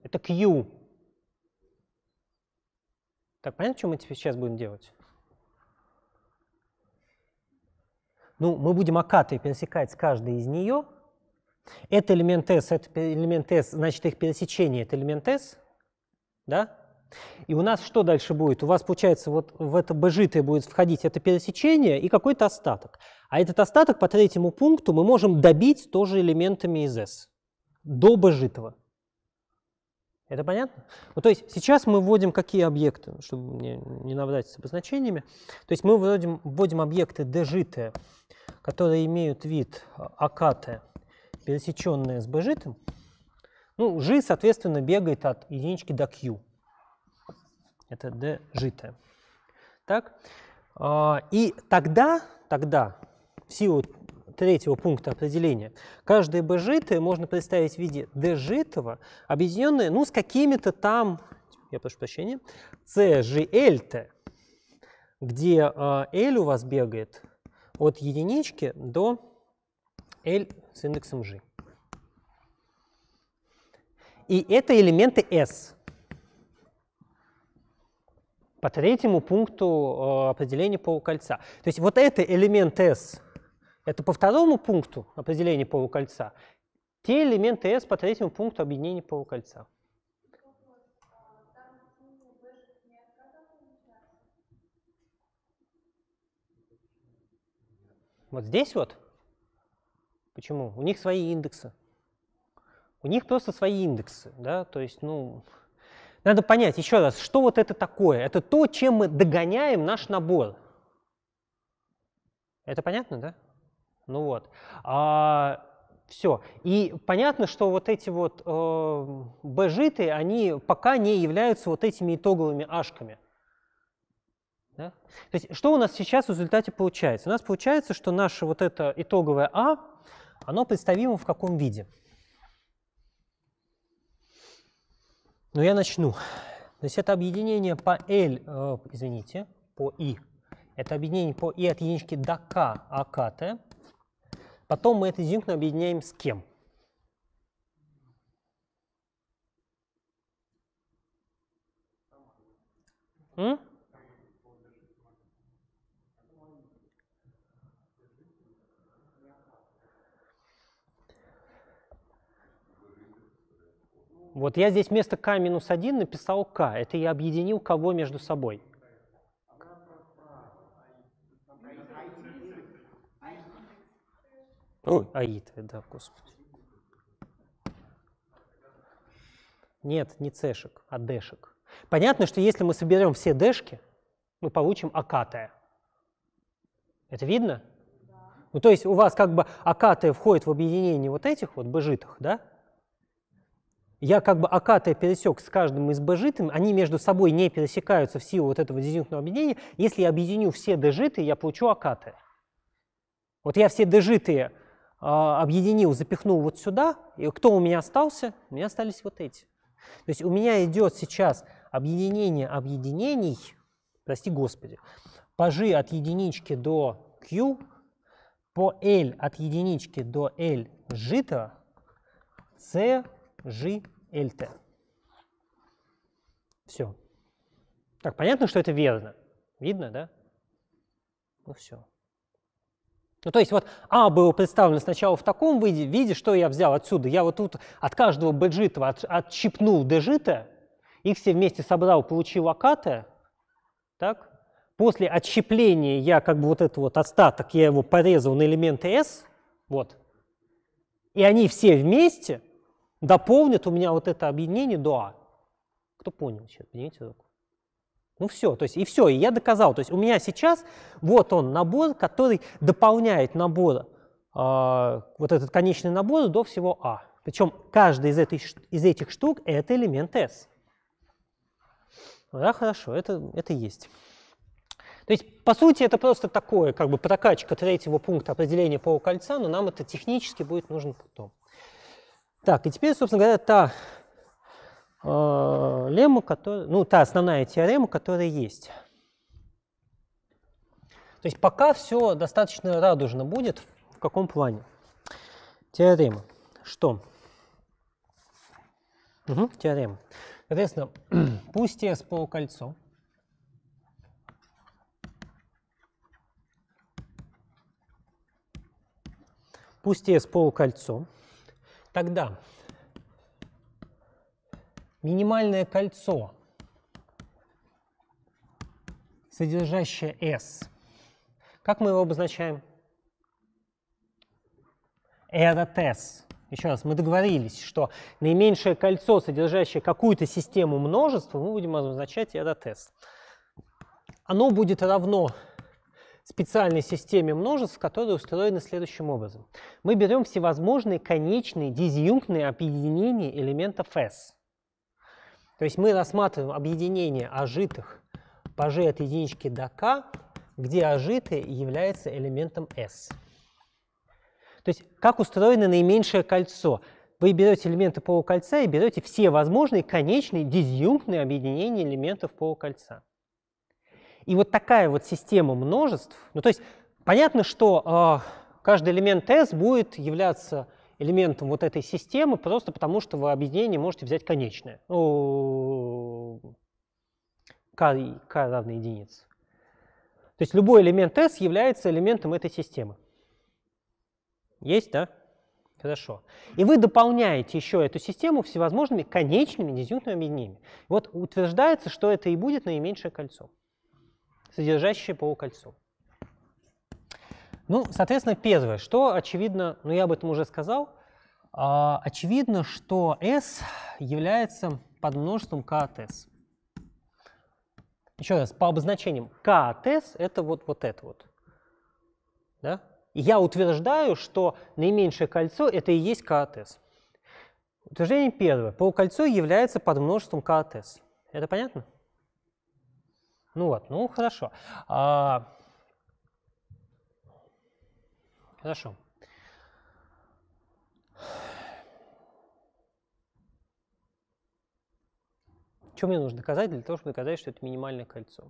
Это Q. Так, понятно, что мы теперь сейчас будем делать? Ну, мы будем акаты пересекать с каждой из нее. Это элемент S, это элемент S, значит, их пересечение — это элемент S, да? И у нас что дальше будет? У вас, получается, вот в это божитое будет входить это пересечение и какой-то остаток. А этот остаток по третьему пункту мы можем добить тоже элементами из S до божитого. Это понятно? Ну, то есть сейчас мы вводим какие объекты, чтобы не, не наврать с обозначениями. То есть мы вводим, вводим объекты дежитые, которые имеют вид акаты пересеченные с бжитым. Ну, g, соответственно, бегает от единички до q это d житое. Так? А, и тогда, тогда, в силу третьего пункта определения, каждое b житое можно представить в виде d житого, объединенное ну, с какими-то там, я прошу прощения, cglT, где L а, у вас бегает от единички до L с индексом G. И это элементы S по третьему пункту э, определения полукольца. То есть вот это элемент S, это по второму пункту определения полукольца, те элементы S по третьему пункту объединения полукольца. Вот здесь вот? Почему? У них свои индексы. У них просто свои индексы, да, то есть, ну, надо понять еще раз, что вот это такое. Это то, чем мы догоняем наш набор. Это понятно, да? Ну вот. А, все. И понятно, что вот эти вот э, бэжиты, они пока не являются вот этими итоговыми ашками. Да? То есть что у нас сейчас в результате получается? У нас получается, что наше вот это итоговое А, оно представимо в каком виде? Но ну, я начну. То есть это объединение по L, э, извините, по I. Это объединение по I от единички до K, АКТ. Потом мы эту единичку объединяем с кем? М? Вот я здесь вместо k-1 написал k. Это я объединил кого между собой? Ой. Аид, да, господи. Нет, не цешек, а дэшек. Понятно, что если мы соберем все дэшки, мы получим акатая. Это видно? Да. Ну, то есть у вас как бы акатая входит в объединение вот этих вот бежитых, да? я как бы Аката пересек с каждым из бэжитом, они между собой не пересекаются в силу вот этого дизъюнктного объединения. Если я объединю все дежиты, я получу Акаты. Вот я все дежиты э, а, объединил, запихнул вот сюда, и кто у меня остался? У меня остались вот эти. То есть у меня идет сейчас объединение объединений, прости господи, по G от единички до Q, по L от единички до L жита, C GLT. Все. Так, понятно, что это верно? Видно, да? Ну все. Ну, то есть вот А было представлено сначала в таком виде, виде, что я взял отсюда. Я вот тут от каждого бэджита от, отщипнул дежита, их все вместе собрал, получил акаты, так? После отщепления я как бы вот этот вот остаток, я его порезал на элементы S, вот. И они все вместе дополнит у меня вот это объединение до а Кто понял сейчас, объедините руку. Ну все, то есть и все, и я доказал. То есть у меня сейчас вот он набор, который дополняет набор, э, вот этот конечный набор до всего А. Причем каждый из, этой, из этих штук – это элемент S. Да, хорошо, это, это есть. То есть, по сути, это просто такое, как бы прокачка третьего пункта определения полукольца, но нам это технически будет нужно потом. Так, и теперь, собственно говоря, та э, лемма, которая, ну, та основная теорема, которая есть. То есть пока все достаточно радужно будет. В каком плане? Теорема. Что? Угу, теорема. Соответственно, (clears throat) пусть S полукольцо. Пусть S полукольцо. Тогда минимальное кольцо, содержащее S, как мы его обозначаем? Этот S. Еще раз, мы договорились, что наименьшее кольцо, содержащее какую-то систему множества, мы будем обозначать этот S. Оно будет равно специальной системе множеств, которая устроена следующим образом. Мы берем всевозможные конечные дизъюнктные объединения элементов S. То есть мы рассматриваем объединение ожитых по G от единички до K, где ожитый является элементом S. То есть как устроено наименьшее кольцо? Вы берете элементы полукольца и берете все возможные конечные дизъюнктные объединения элементов полукольца. И вот такая вот система множеств, ну то есть понятно, что э, каждый элемент S будет являться элементом вот этой системы просто потому, что вы объединение можете взять конечное. Ну, k, k равно единице. То есть любой элемент S является элементом этой системы. Есть, да? Хорошо. И вы дополняете еще эту систему всевозможными конечными дизъюнктными объединениями. Вот утверждается, что это и будет наименьшее кольцо содержащие полукольцо. Ну, соответственно, первое, что очевидно, ну я об этом уже сказал, а, очевидно, что S является подмножеством K от S. Еще раз, по обозначениям, K от S это вот, вот это вот. Да? И я утверждаю, что наименьшее кольцо это и есть K от S. Утверждение первое. Полукольцо является подмножеством K от S. Это понятно? Ну вот, ну хорошо. А, хорошо. Что мне нужно доказать для того, чтобы доказать, что это минимальное кольцо?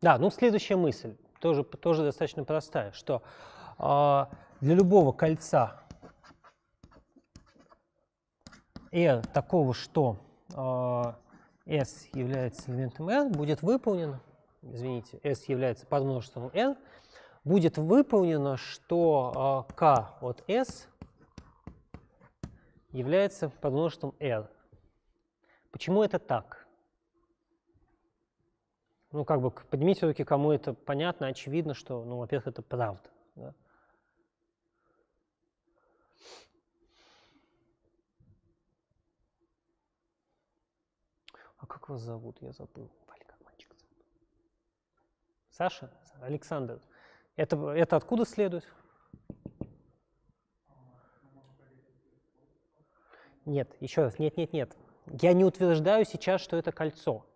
Да, ну следующая мысль тоже, тоже достаточно простая, что э, для любого кольца R э такого, что э, S является элементом R, будет выполнено, извините, S является подмножеством R, будет выполнено, что э, K от S является подмножеством R. Почему это так? Ну, как бы поднимите руки, кому это понятно, очевидно, что, ну, во-первых, это правда. А как вас зовут? Я забыл. Валя, как мальчик зовут? Саша? Александр. Это, это откуда следует? Нет, еще раз, нет, нет, нет. Я не утверждаю сейчас, что это кольцо.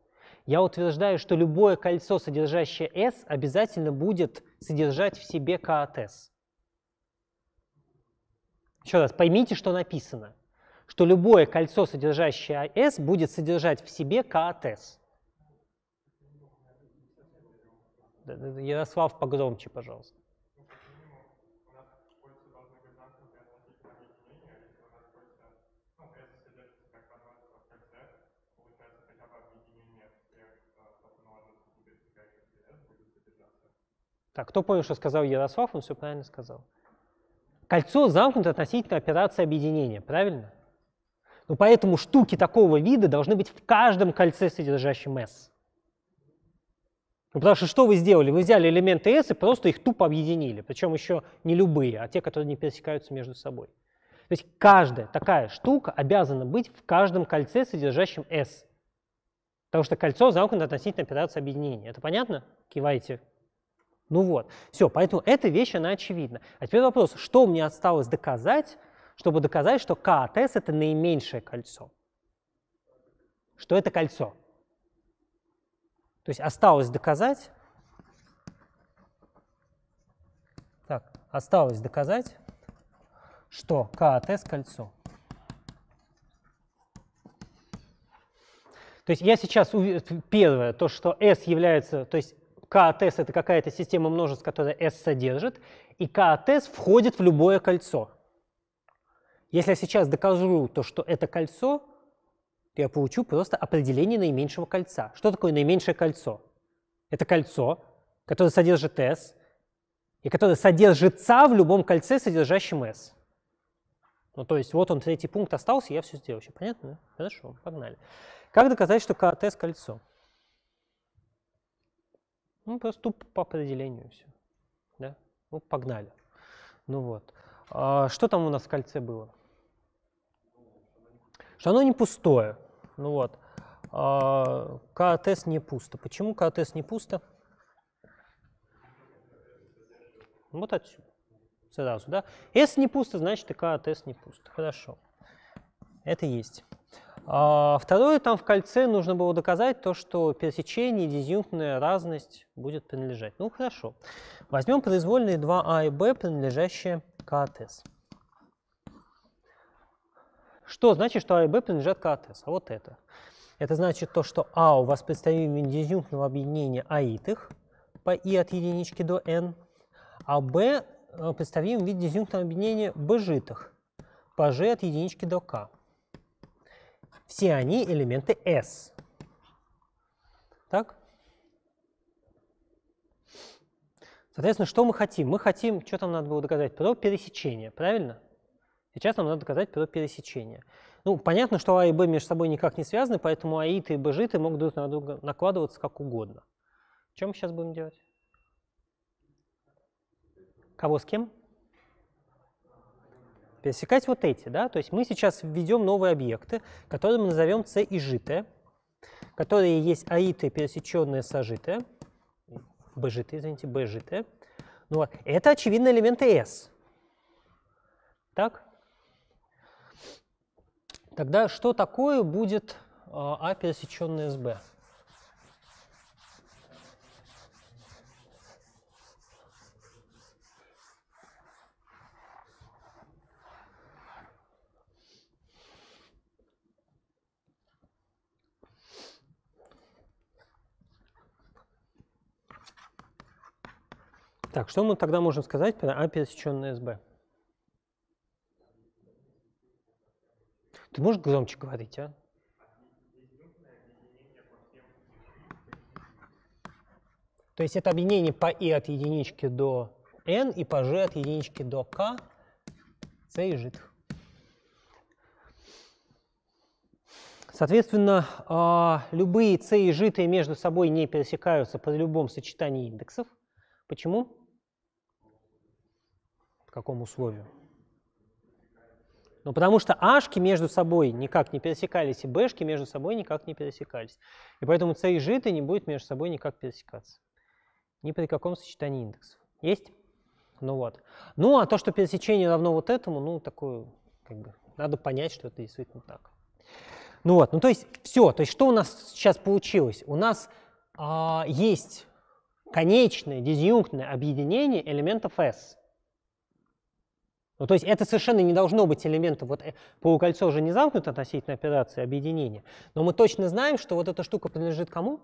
Я утверждаю, что любое кольцо, содержащее S, обязательно будет содержать в себе K от S. Еще раз, поймите, что написано что любое кольцо, содержащее S, будет содержать в себе K от S. Ярослав, погромче, пожалуйста. Так, кто понял, что сказал Ярослав, он все правильно сказал. Кольцо замкнуто относительно операции объединения, правильно? Ну, поэтому штуки такого вида должны быть в каждом кольце, содержащем S. Ну, потому что что вы сделали? Вы взяли элементы S и просто их тупо объединили. Причем еще не любые, а те, которые не пересекаются между собой. То есть каждая такая штука обязана быть в каждом кольце, содержащем S. Потому что кольцо замкнуто относительно операции объединения. Это понятно? Кивайте. Ну вот. Все, поэтому эта вещь, она очевидна. А теперь вопрос, что мне осталось доказать, чтобы доказать, что К от S это наименьшее кольцо. Что это кольцо. То есть осталось доказать, так, осталось доказать, что К от S кольцо. То есть я сейчас первое, то, что S является, то есть К от S это какая-то система множеств, которая S содержит, и К от S входит в любое кольцо. Если я сейчас докажу то, что это кольцо, то я получу просто определение наименьшего кольца. Что такое наименьшее кольцо? Это кольцо, которое содержит S, и которое содержится в любом кольце, содержащем S. Ну, то есть вот он, третий пункт остался, я все сделал. Еще понятно? Хорошо, погнали. Как доказать, что КТС кольцо? Ну, просто тупо по определению все. Да? Ну, погнали. Ну вот. А, что там у нас в кольце было? что оно не пустое. Ну вот. А КАТС не пусто. Почему КАТС не пусто? Вот отсюда. сюда, сюда. С не пусто, значит и КАТС не пусто. Хорошо. Это есть. А второе, там в кольце нужно было доказать то, что пересечение и дизъюнктная разность будет принадлежать. Ну хорошо. Возьмем произвольные 2А а и Б, принадлежащие КАТС. Что значит, что А и Б принадлежат к АТС? А вот это. Это значит то, что А у вас представитель дизъюнктного объединения аитых по И от единички до N, а Б э, представим в виде дизъюнктного объединения бжитых по G от единички до К. Все они элементы S. Так? Соответственно, что мы хотим? Мы хотим, что там надо было доказать? Про пересечение, правильно? Сейчас нам надо доказать пилот пересечения. Ну, понятно, что А и Б между собой никак не связаны, поэтому АИТ и БЖИТы могут друг на друга накладываться как угодно. Чем мы сейчас будем делать? Кого с кем? Пересекать вот эти, да? То есть мы сейчас введем новые объекты, которые мы назовем С и ЖТ, которые есть аиты, пересеченные с АЖТ, БЖТ, извините, БЖТ. Ну, это, очевидно, элементы S. Так? Тогда что такое будет А пересеченное с Б? Так, что мы тогда можем сказать про А пересеченное с Б? Ты можешь громче говорить, а? То есть это объединение по i от единички до n и по g от единички до k, c и житых. Соответственно, а, любые c и житые между собой не пересекаются при любом сочетании индексов. Почему? В каком условии? Ну, потому что ашки между собой никак не пересекались, и бэшки между собой никак не пересекались. И поэтому c и житы не будет между собой никак пересекаться. Ни при каком сочетании индексов. Есть? Ну вот. Ну, а то, что пересечение равно вот этому, ну, такое, как бы, надо понять, что это действительно так. Ну вот, ну то есть все. То есть что у нас сейчас получилось? У нас а, есть конечное дизъюнктное объединение элементов S. Ну, то есть это совершенно не должно быть элементом. Вот э, полукольцо уже не замкнуто относительно операции объединения. Но мы точно знаем, что вот эта штука принадлежит кому?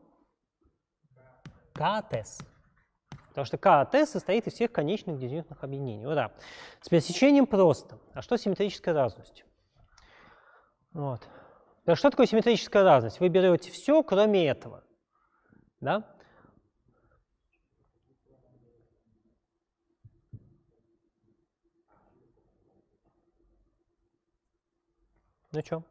КАТС. Потому что КАТС состоит из всех конечных дизъюнтных объединений. Вот да. С пересечением просто. А что симметрическая разность? Вот. Да что такое симметрическая разность? Вы берете все, кроме этого. Да? На чем?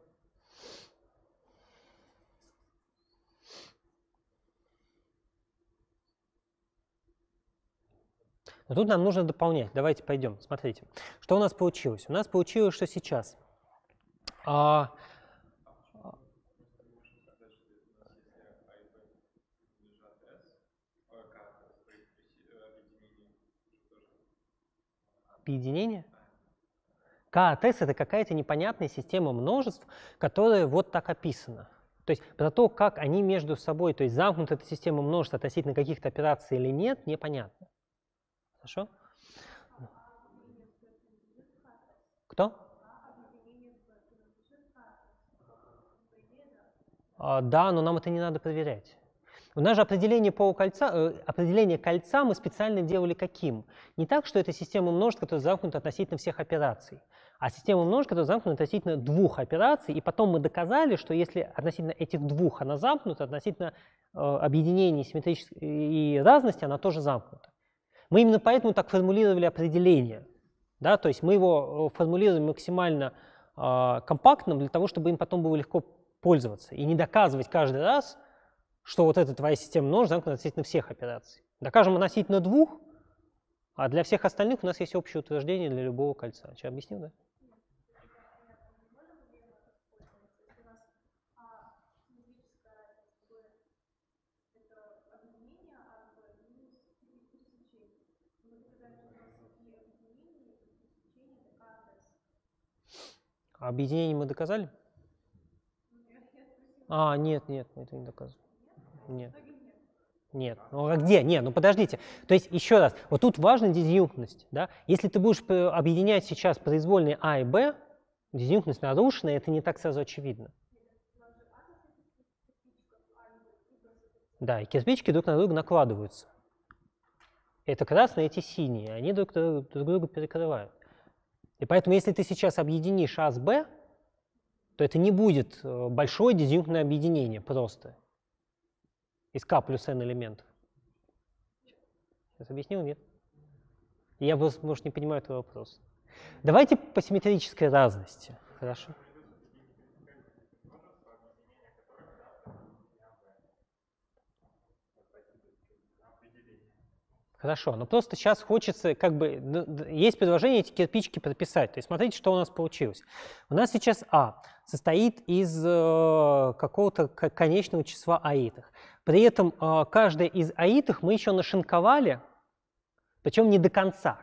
Но тут нам нужно дополнять. Давайте пойдем, смотрите. Что у нас получилось? У нас получилось, что сейчас а, а объединение? КАТС — это какая-то непонятная система множеств, которая вот так описана. То есть про то, как они между собой, то есть замкнута эта система множеств относительно каких-то операций или нет, непонятно. Хорошо? Кто? А, да, но нам это не надо проверять. У нас же определение полукольца, э, определение кольца мы специально делали каким? Не так, что это система множеств, которая замкнута относительно всех операций, а система множеств, которая замкнута относительно двух операций, и потом мы доказали, что если относительно этих двух она замкнута, относительно э, объединений симметрической и разности она тоже замкнута. Мы именно поэтому так формулировали определение. Да? То есть мы его э, формулируем максимально э, компактным для того, чтобы им потом было легко пользоваться и не доказывать каждый раз, что вот эта твоя система нож замкнута относительно всех операций. Докажем относительно двух, а для всех остальных у нас есть общее утверждение для любого кольца. Сейчас объяснил, да? объединение мы доказали? А, нет, нет, мы это не доказываем. Нет. Нет. Ну а где? Нет, ну подождите. То есть, еще раз, вот тут важна дизъюнктность. Да? Если ты будешь э, объединять сейчас произвольные А и Б, дизъюнктность нарушена, это не так сразу очевидно. Да, и кирпичики друг на друга накладываются. Это красные, эти синие, они друг, друг, друга перекрывают. И поэтому, если ты сейчас объединишь А с Б, то это не будет э, большое дизъюнктное объединение просто из К плюс n элементов. Сейчас объяснил, нет? Я, может, не понимаю твой вопрос. Давайте по симметрической разности. Хорошо? Хорошо, но просто сейчас хочется, как бы, есть предложение эти кирпичики прописать. То есть смотрите, что у нас получилось. У нас сейчас А состоит из э, какого-то конечного числа аитах. При этом э, каждая из аитах мы еще нашинковали, причем не до конца.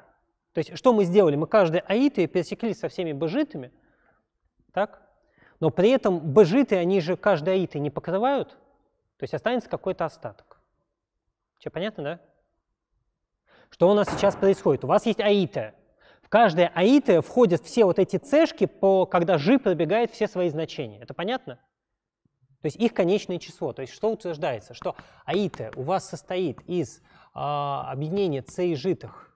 То есть что мы сделали? Мы каждый аит ее пересекли со всеми бежитами, так? Но при этом бежиты, они же каждый аит не покрывают, то есть останется какой-то остаток. Все понятно, да? Что у нас сейчас происходит? У вас есть АИТ. В каждое АИТ входят все вот эти цешки, по, когда жи пробегает все свои значения. Это понятно? То есть их конечное число. То есть что утверждается? Что АИТ у вас состоит из э, объединения С и житых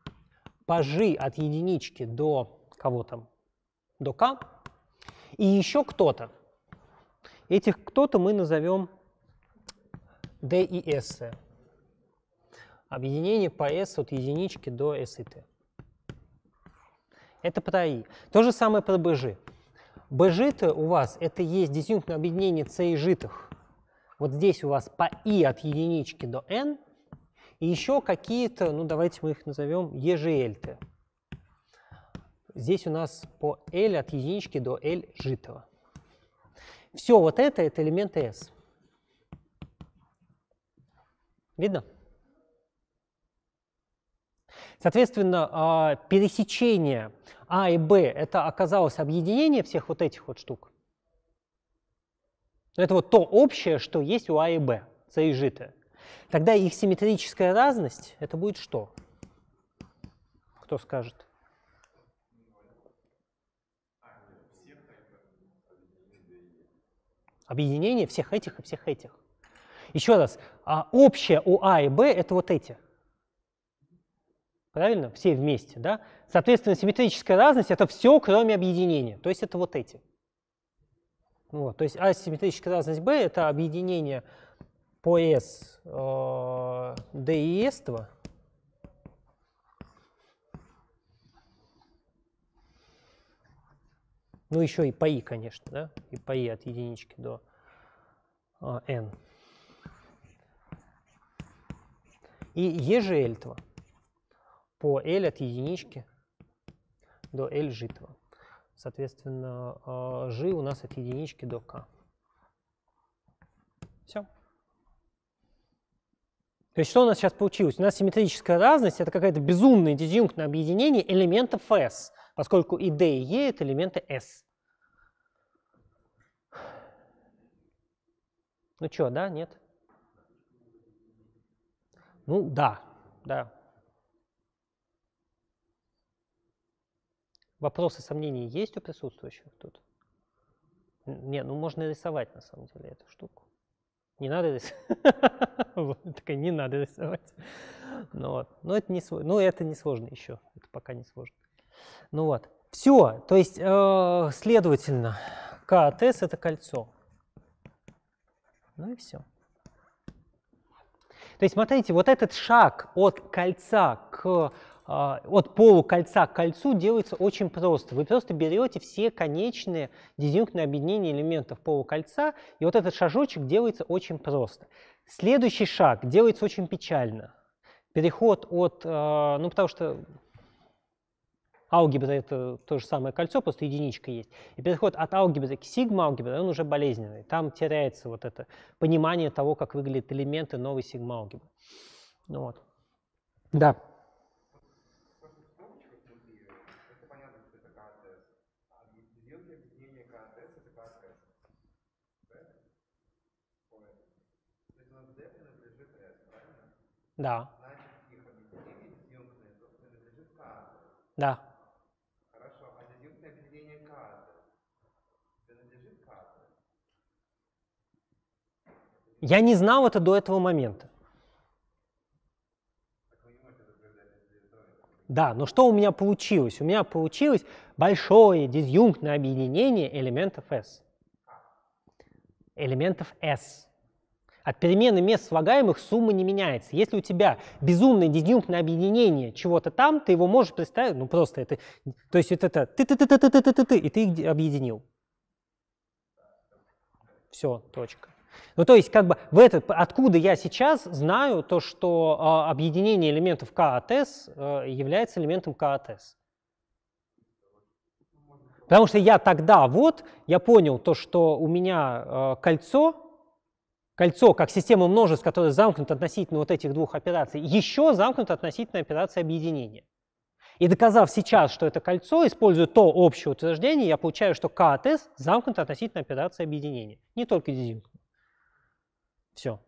по жи от единички до кого там? До К. И еще кто-то. Этих кто-то мы назовем D и S. Объединение по S от единички до S и T. Это про I. «а» То же самое про BG. BG у вас это есть дизъюнктное объединение C и житых. Вот здесь у вас по и от единички до N. И еще какие-то, ну давайте мы их назовем EGLT. Здесь у нас по L от единички до L житого. Все вот это, это элементы S. Видно? Соответственно, а, пересечение А и Б – это оказалось объединение всех вот этих вот штук. Это вот то общее, что есть у А и Б, С Тогда их симметрическая разность – это будет что? Кто скажет? Объединение всех этих и всех этих. Еще раз, а общее у А и Б – это вот эти – Правильно? Все вместе, да? Соответственно, симметрическая разность — это все, кроме объединения. То есть это вот эти. Вот, то есть а симметрическая разность B — это объединение по S э, D и S. -тва. Ну, еще и по I, конечно, да? И по I от единички до э, N. И E же L. -тва по L от единички до L житва. Соответственно, G а, у нас от единички до К. Все. То есть что у нас сейчас получилось? У нас симметрическая разность — это какая то безумная дизъюнктное объединение элементов S, поскольку и D, и E — это элементы S. Ну что, да, нет? Ну да, да, Вопросы, сомнения есть у присутствующих тут? Не, ну можно рисовать на самом деле эту штуку. Не надо рисовать. (laughs) Такая, не надо рисовать. Ну, вот. Но ну, это не, сложно. ну, это не сложно еще. Это пока не сложно. Ну вот. Все. То есть, э, следовательно, КАТС это кольцо. Ну и все. То есть, смотрите, вот этот шаг от кольца к а, от полукольца к кольцу делается очень просто. Вы просто берете все конечные дизъюнктные объединения элементов полукольца, и вот этот шажочек делается очень просто. Следующий шаг делается очень печально. Переход от, э, ну потому что алгебра это то же самое кольцо, просто единичка есть. И переход от алгебры к сигма алгебре, он уже болезненный. Там теряется вот это понимание того, как выглядят элементы новой сигма алгебры. Ну, вот. Да. Да. Да. Хорошо. А дизъюнктное объединение кадров принадлежит кадру? Я не знал это до этого момента. Да, но что у меня получилось? У меня получилось большое дизъюнктное объединение элементов S. А. Элементов S. От перемены мест слагаемых сумма не меняется. Если у тебя безумное дизъюнктное объединение чего-то там, ты его можешь представить, ну просто это, то есть это, это ты ты ты ты ты ты ты ты ты и ты их объединил. Все, точка. Ну то есть как бы в этот, откуда я сейчас знаю то, что э, объединение элементов К от С э, является элементом К от С. Потому что я тогда вот, я понял то, что у меня э, кольцо, Кольцо как система множеств, которая замкнута относительно вот этих двух операций, еще замкнута относительно операции объединения. И доказав сейчас, что это кольцо, используя то общее утверждение, я получаю, что К от С замкнуто относительно операции объединения. Не только дизинкнуто. Все.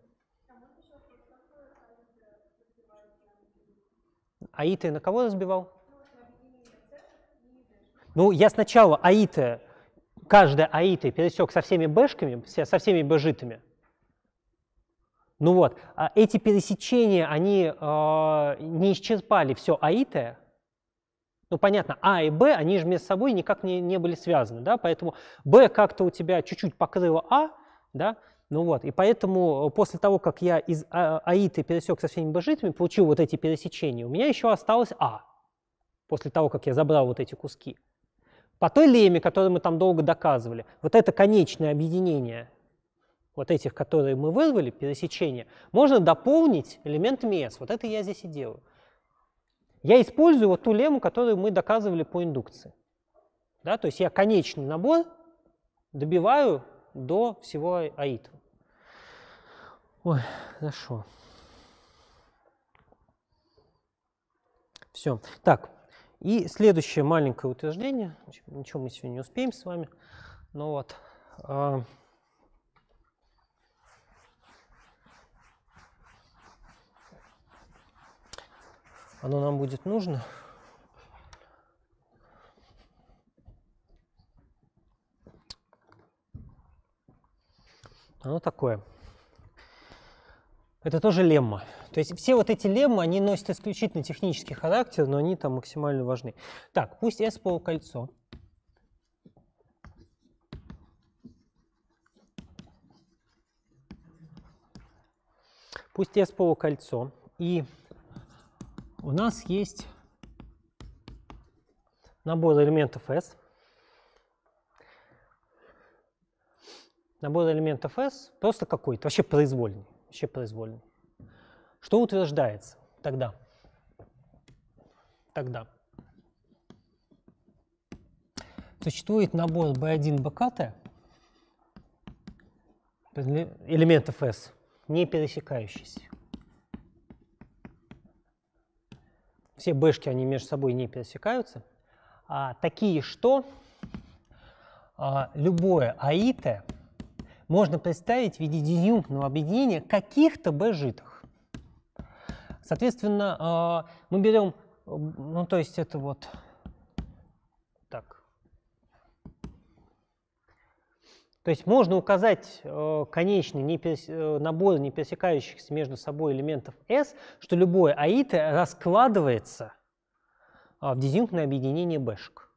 Аиты на кого разбивал? Ну, я сначала аиты, каждая АИТ, пересек со всеми бэшками, со всеми бэжитами, ну вот, а эти пересечения, они э, не исчерпали все АИТ, ну, понятно, А и Б, они же между собой никак не, не были связаны, да, поэтому Б как-то у тебя чуть-чуть покрыло А, да, ну вот, и поэтому э, после того, как я из а, АИТы пересек со всеми божитами, получил вот эти пересечения, у меня еще осталось А, после того, как я забрал вот эти куски. По той леме, которую мы там долго доказывали, вот это конечное объединение вот этих, которые мы вырвали, пересечения, можно дополнить элементами S. Вот это я здесь и делаю. Я использую вот ту лему, которую мы доказывали по индукции. Да, то есть я конечный набор добиваю до всего аитра. Ой, хорошо. Все. Так, и следующее маленькое утверждение. Ничего мы сегодня не успеем с вами. Ну вот. А, Оно нам будет нужно. Оно такое. Это тоже лемма. То есть все вот эти леммы, они носят исключительно технический характер, но они там максимально важны. Так, пусть S полукольцо. Пусть S полукольцо. И у нас есть набор элементов S. Набор элементов S просто какой-то, вообще произвольный. Вообще произвольный. Что утверждается тогда? Тогда существует набор B1, BKT элементов S, не пересекающийся. все бэшки, они между собой не пересекаются. А, такие, что а, любое АИТ можно представить в виде дизъюнктного объединения каких-то бэжитых. Соответственно, а, мы берем, ну то есть это вот То есть можно указать э, конечный не перес... Э, набор не пересекающихся между собой элементов S, что любое аите раскладывается э, в дизъюнктное объединение бэшек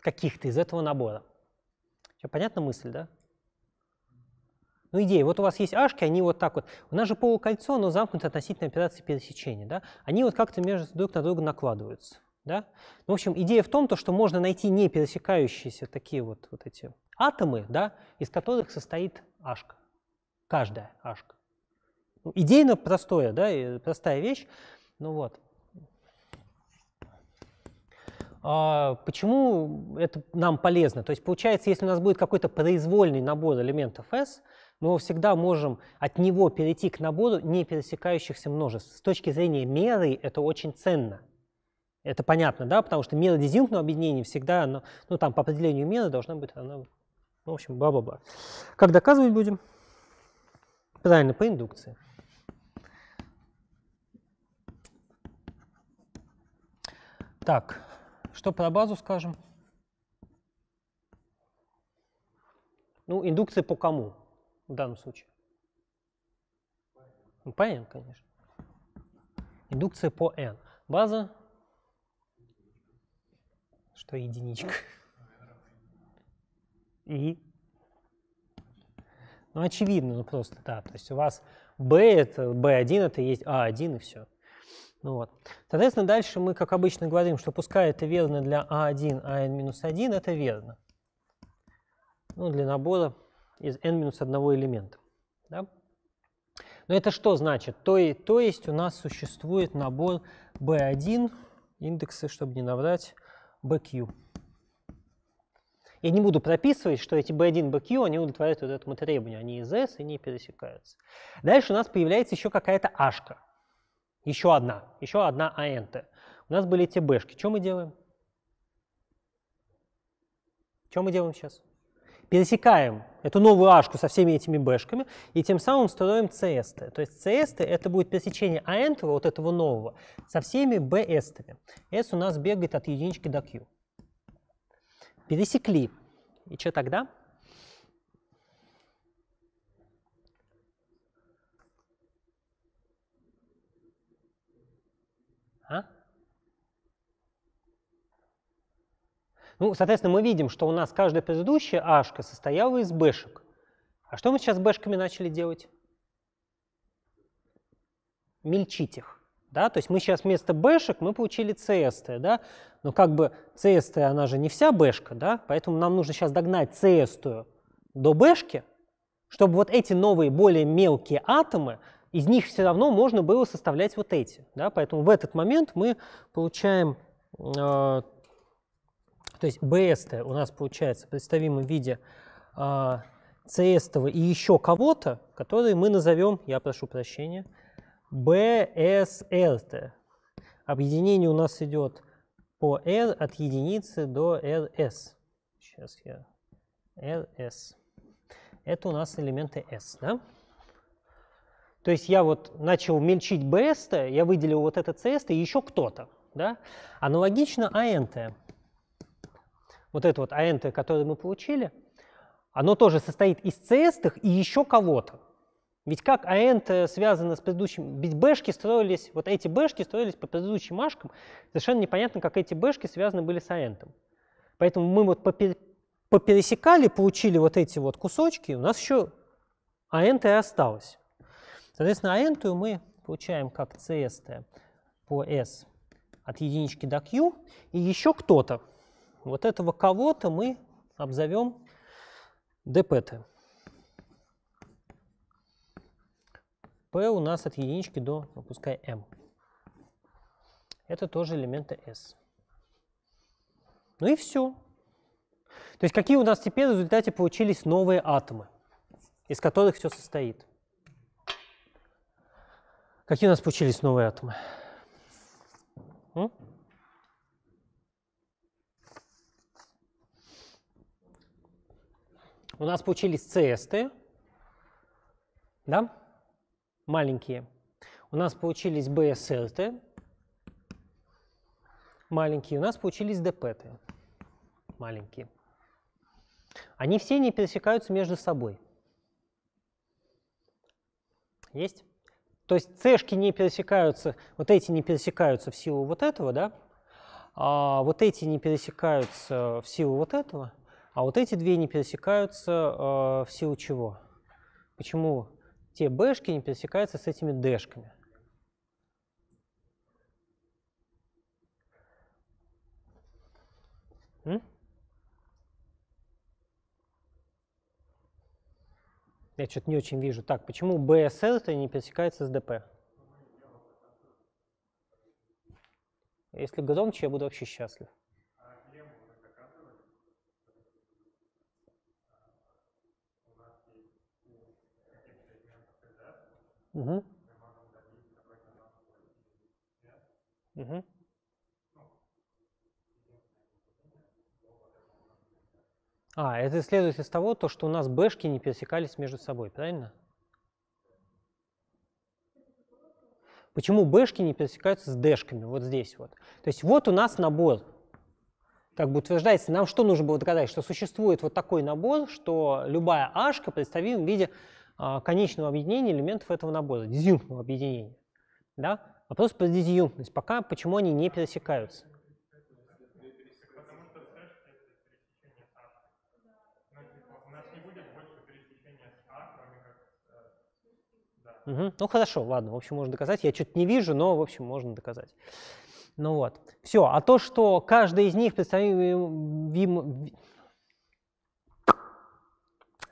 каких-то из этого набора. Все понятна мысль, да? Ну, идея. Вот у вас есть ашки, они вот так вот. У нас же полукольцо, оно замкнуто относительно операции пересечения. Да? Они вот как-то между друг на друга накладываются. Да? Ну, в общем, идея в том, то, что можно найти не пересекающиеся такие вот, вот эти атомы, да, из которых состоит ашка. Каждая ашка. Ну, идейно простое, да, простая вещь. Ну вот. А почему это нам полезно? То есть получается, если у нас будет какой-то произвольный набор элементов S, мы всегда можем от него перейти к набору не пересекающихся множеств. С точки зрения меры это очень ценно. Это понятно, да, потому что мелоди объединение всегда, оно, ну там по определению мелоди должна быть, она, ну, в общем, бла-бла-бла. Как доказывать будем? Правильно, по индукции. Так, что про базу скажем? Ну, индукция по кому в данном случае? Ну, по n, конечно. Индукция по n. База что единичка. (laughs) И? Ну, очевидно, ну просто, да. То есть у вас B, это B1, это есть A1 а и все. Ну вот. Соответственно, дальше мы, как обычно, говорим, что пускай это верно для A1, An n-1 это верно. Ну, для набора из n-1 элемента. Да? Но это что значит? То, и, то есть у нас существует набор B1, индексы, чтобы не наврать, BQ. Я не буду прописывать, что эти B1, BQ, они удовлетворяют вот этому требованию. Они из S и не пересекаются. Дальше у нас появляется еще какая-то H. Еще одна. Еще одна АНТ. У нас были эти Бшки. Что мы делаем? Что мы делаем сейчас? пересекаем эту новую ашку со всеми этими бэшками, и тем самым строим cs То есть CS-ты это будет пересечение ant вот этого нового, со всеми BS-тами. S у нас бегает от единички до Q. Пересекли. И что тогда? А? Ну, соответственно, мы видим, что у нас каждая предыдущая ашка состояла из бэшек. А что мы сейчас с бэшками начали делать? Мельчить их. Да? То есть мы сейчас вместо бэшек мы получили CS, да? но как бы CS, она же не вся бэшка, да? поэтому нам нужно сейчас догнать CS до бэшки, чтобы вот эти новые, более мелкие атомы, из них все равно можно было составлять вот эти. Да? Поэтому в этот момент мы получаем э, то есть BS у нас получается в представимом виде а, и еще кого-то, которые мы назовем, я прошу прощения, BSRT. Объединение у нас идет по R от единицы до RS. Сейчас я... RS. Это у нас элементы S, да? То есть я вот начал мельчить BS, я выделил вот это CS и еще кто-то, да? Аналогично ANT. А вот это вот АНТ, которое мы получили, оно тоже состоит из cs и еще кого-то. Ведь как АНТ связано с предыдущим... Ведь бэшки строились, вот эти бэшки строились по предыдущим машкам, совершенно непонятно, как эти бэшки связаны были с АНТом. Поэтому мы вот попер... попересекали, получили вот эти вот кусочки, у нас еще АНТ и осталось. Соответственно, АНТ мы получаем как CS по S от единички до Q, и еще кто-то, вот этого кого-то мы обзовем dpt. p у нас от единички до, ну, пускай, m. Это тоже элементы s. Ну и все. То есть какие у нас теперь в результате получились новые атомы, из которых все состоит. Какие у нас получились новые атомы? М? У нас получились cs да? Маленькие. У нас получились bsl маленькие. У нас получились dp маленькие. Они все не пересекаются между собой. Есть? То есть цешки не пересекаются, вот эти не пересекаются в силу вот этого, да? А вот эти не пересекаются в силу вот этого. А вот эти две не пересекаются э, в силу чего? Почему те бэшки не пересекаются с этими дэшками? М? Я что-то не очень вижу. Так, почему BSL это не пересекается с DP? Если громче, я буду вообще счастлив. Угу. Угу. А, это следует из того, то, что у нас бэшки не пересекались между собой, правильно? Почему бэшки не пересекаются с дэшками вот здесь вот? То есть вот у нас набор, как бы утверждается, нам что нужно было доказать? Что существует вот такой набор, что любая ашка представим в виде а, конечного объединения элементов этого набора, дизъюнктного объединения. Да? Вопрос про дизъюнктность. Пока почему они не пересекаются? Угу. Ну хорошо, ладно, в общем, можно доказать. Я что-то не вижу, но, в общем, можно доказать. Ну вот, все. А то, что каждый из них представим,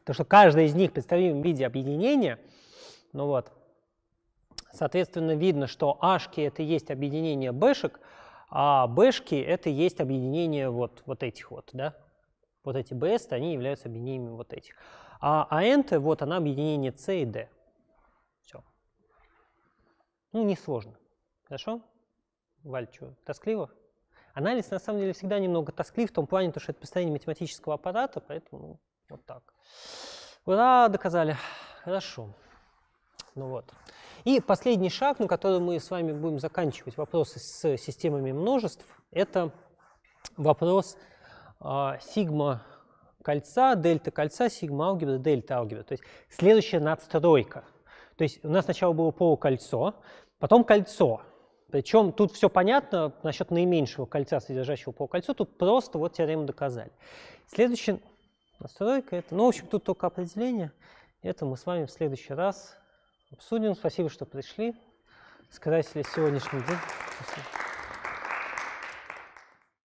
то, что каждая из них представим в виде объединения, ну вот, соответственно, видно, что ашки — это есть объединение бэшек, а бэшки — это есть объединение вот, вот этих вот, да? Вот эти бэсты, они являются объединениями вот этих. А ant, а вот она объединение c и d. Все. Ну, несложно. Хорошо? Валь, тоскливо? Анализ, на самом деле, всегда немного тосклив в том плане, что это построение математического аппарата, поэтому вот так. Ура, доказали. Хорошо. Ну вот. И последний шаг, на котором мы с вами будем заканчивать вопросы с системами множеств, это вопрос а, сигма кольца, дельта кольца, сигма алгебра, дельта алгебра. То есть следующая надстройка. То есть у нас сначала было полукольцо, потом кольцо. Причем тут все понятно насчет наименьшего кольца, содержащего полукольцо, тут просто вот теорему доказали. Следующий настройка это. Ну, в общем, тут только определение. Это мы с вами в следующий раз обсудим. Спасибо, что пришли. Скрасили сегодняшний день. Спасибо.